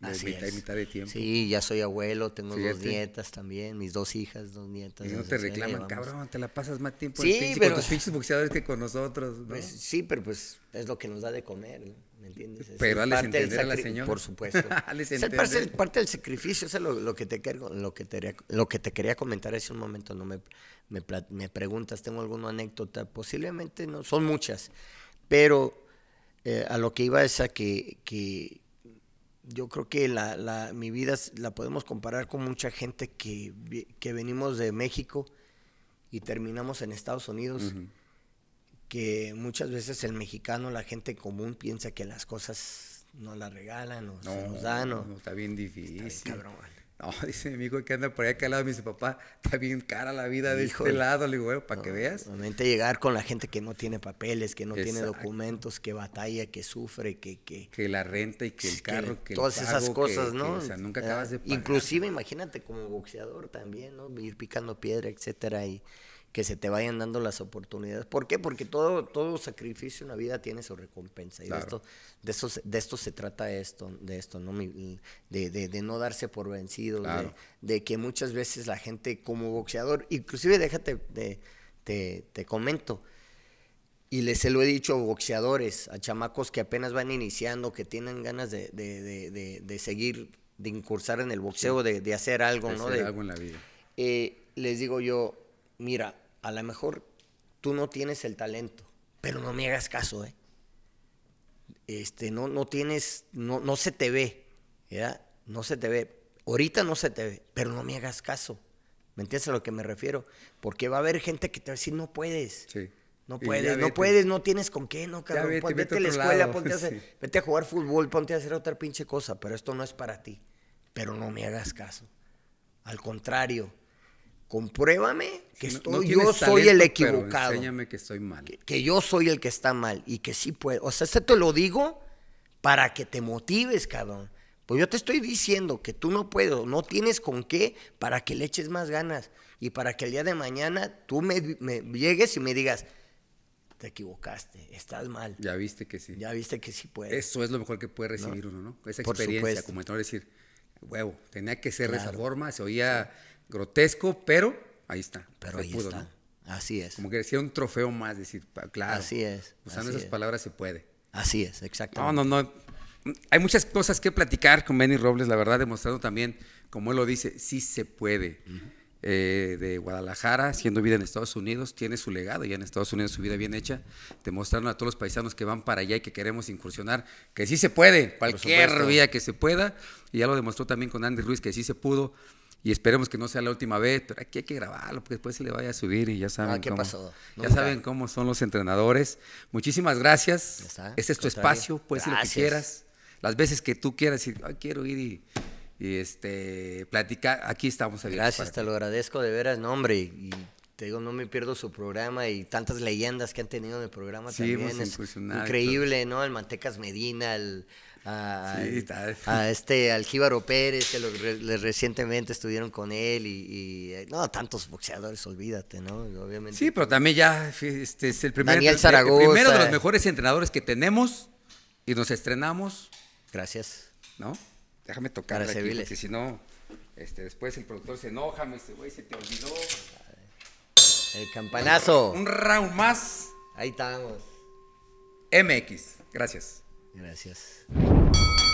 Así de tiempo. Sí, ya soy abuelo, tengo dos nietas también, mis dos hijas, dos nietas. Y no te reclaman, cabrón, te la pasas más tiempo sí, con tus pinches boxeadores que con nosotros. Pues, sí, pero pues es lo que nos da de comer, ¿me entiendes? pero dale entender a la señora. Por supuesto. es (laughs) parte, parte, del sacrificio, eso es lo, que te quería, lo, que te, quería comentar hace un momento. no me, me, preguntas, ¿tengo alguna anécdota? Posiblemente no, son muchas, pero eh, a lo que iba es a que yo creo que la, la, mi vida la podemos comparar con mucha gente que, venimos de México y terminamos en Estados Unidos, que muchas veces el mexicano, la gente común, piensa que las cosas no las regalan o se nos dan. O, está bien difícil. Está no, (laughs) dice mi amigo que anda por allá al lado. Me dice, papá, está bien cara la vida de este lado. Le digo, bueno, para que veas. Normalmente llegar con la gente que no tiene papeles, que no tiene documentos, que batalla, que sufre, que... Que, que la renta y que el carro, que, Todas esas cosas, ¿no? o sea, nunca ah, acabas de Inclusive, imagínate como boxeador también, ¿no? Ir picando piedra, etcétera, y que se te vayan dando las oportunidades. ¿Por qué? Porque todo, todo sacrificio en la vida tiene su recompensa. Y de, esto, de, esto, se trata esto, de esto, ¿no? de, no darse por vencido, de, que muchas veces la gente como boxeador, inclusive déjate, te, te, comento, y les se lo he dicho a boxeadores, a chamacos que apenas van iniciando, que tienen ganas de, de seguir, de incursar en el boxeo, de, hacer algo, ¿no? Hacer algo en la vida. Eh, les digo yo, mira, a lo mejor tú no tienes el talento, pero no me hagas caso, ¿eh? Este, no, no tienes, no, no se te ve, ¿ya? No se te ve. Ahorita no se te ve, pero no me hagas caso. ¿Me entiendes a lo que me refiero? Porque va a haber gente que te va a decir, no puedes. Sí. No puedes, no puedes, no tienes con qué, no, cabrón. Vete, a la escuela, ponte a (laughs) hacer, vete a jugar fútbol, ponte a hacer otra pinche cosa, pero esto no es para ti. Pero no me hagas caso. Al contrario, compruébame que estoy, yo soy el equivocado. Enséñame que estoy mal. Que, yo soy el que está mal y que sí puedo. O sea, esto te lo digo para que te motives, cabrón. Pues yo te estoy diciendo que tú no puedes, no tienes con qué para que le eches más ganas y para que el día de mañana tú me, llegues y me digas, te equivocaste, estás mal. Ya viste que sí. Ya viste que sí puedes. Eso es lo mejor que puede recibir uno, ¿no? Esa experiencia, como como a decir, huevo, tenía que ser de esa forma, se oía grotesco, pero ahí está. Pero ahí pudo, está. Así es. Como que decía un trofeo más, decir, claro. Así es. Usando esas palabras se puede. Así es, exacto No, no, no. Hay muchas cosas que platicar con Benny Robles, la verdad, demostrando también, como él lo dice, sí se puede. Eh, de Guadalajara, siendo vida en Estados Unidos, tiene su legado ya en Estados Unidos, su vida bien hecha, Demostraron a todos los paisanos que van para allá y que queremos incursionar, que sí se puede, cualquier vía que se pueda, y ya lo demostró también con Andy Ruiz, que sí se pudo, y esperemos que no sea la última vez, pero aquí hay que grabarlo, porque después se le vaya a subir y ya saben. Ah, cómo, Ya saben cómo son los entrenadores. Muchísimas gracias. este es tu espacio, puedes lo que quieras. Las veces que tú quieras, y, quiero ir y, este, platicar, aquí estamos Gracias, te lo agradezco de veras, no, hombre. Y te digo, no me pierdo su programa y tantas leyendas que han tenido en el programa también. es increíble, ¿no? El Mantecas Medina, el a, sí, a este Aljíbaro Pérez, que recientemente estuvieron con él y, eh, no, tantos boxeadores, olvídate, ¿no? Obviamente. Sí, pero también ya este es el primer El primero de los mejores entrenadores que tenemos y nos estrenamos. Gracias. ¿No? Déjame tocar aquí, porque si no este, después el productor se enoja, me dice, güey, se te olvidó. El campanazo. Un, un round más. Ahí estamos. MX. Gracias. Gracias. you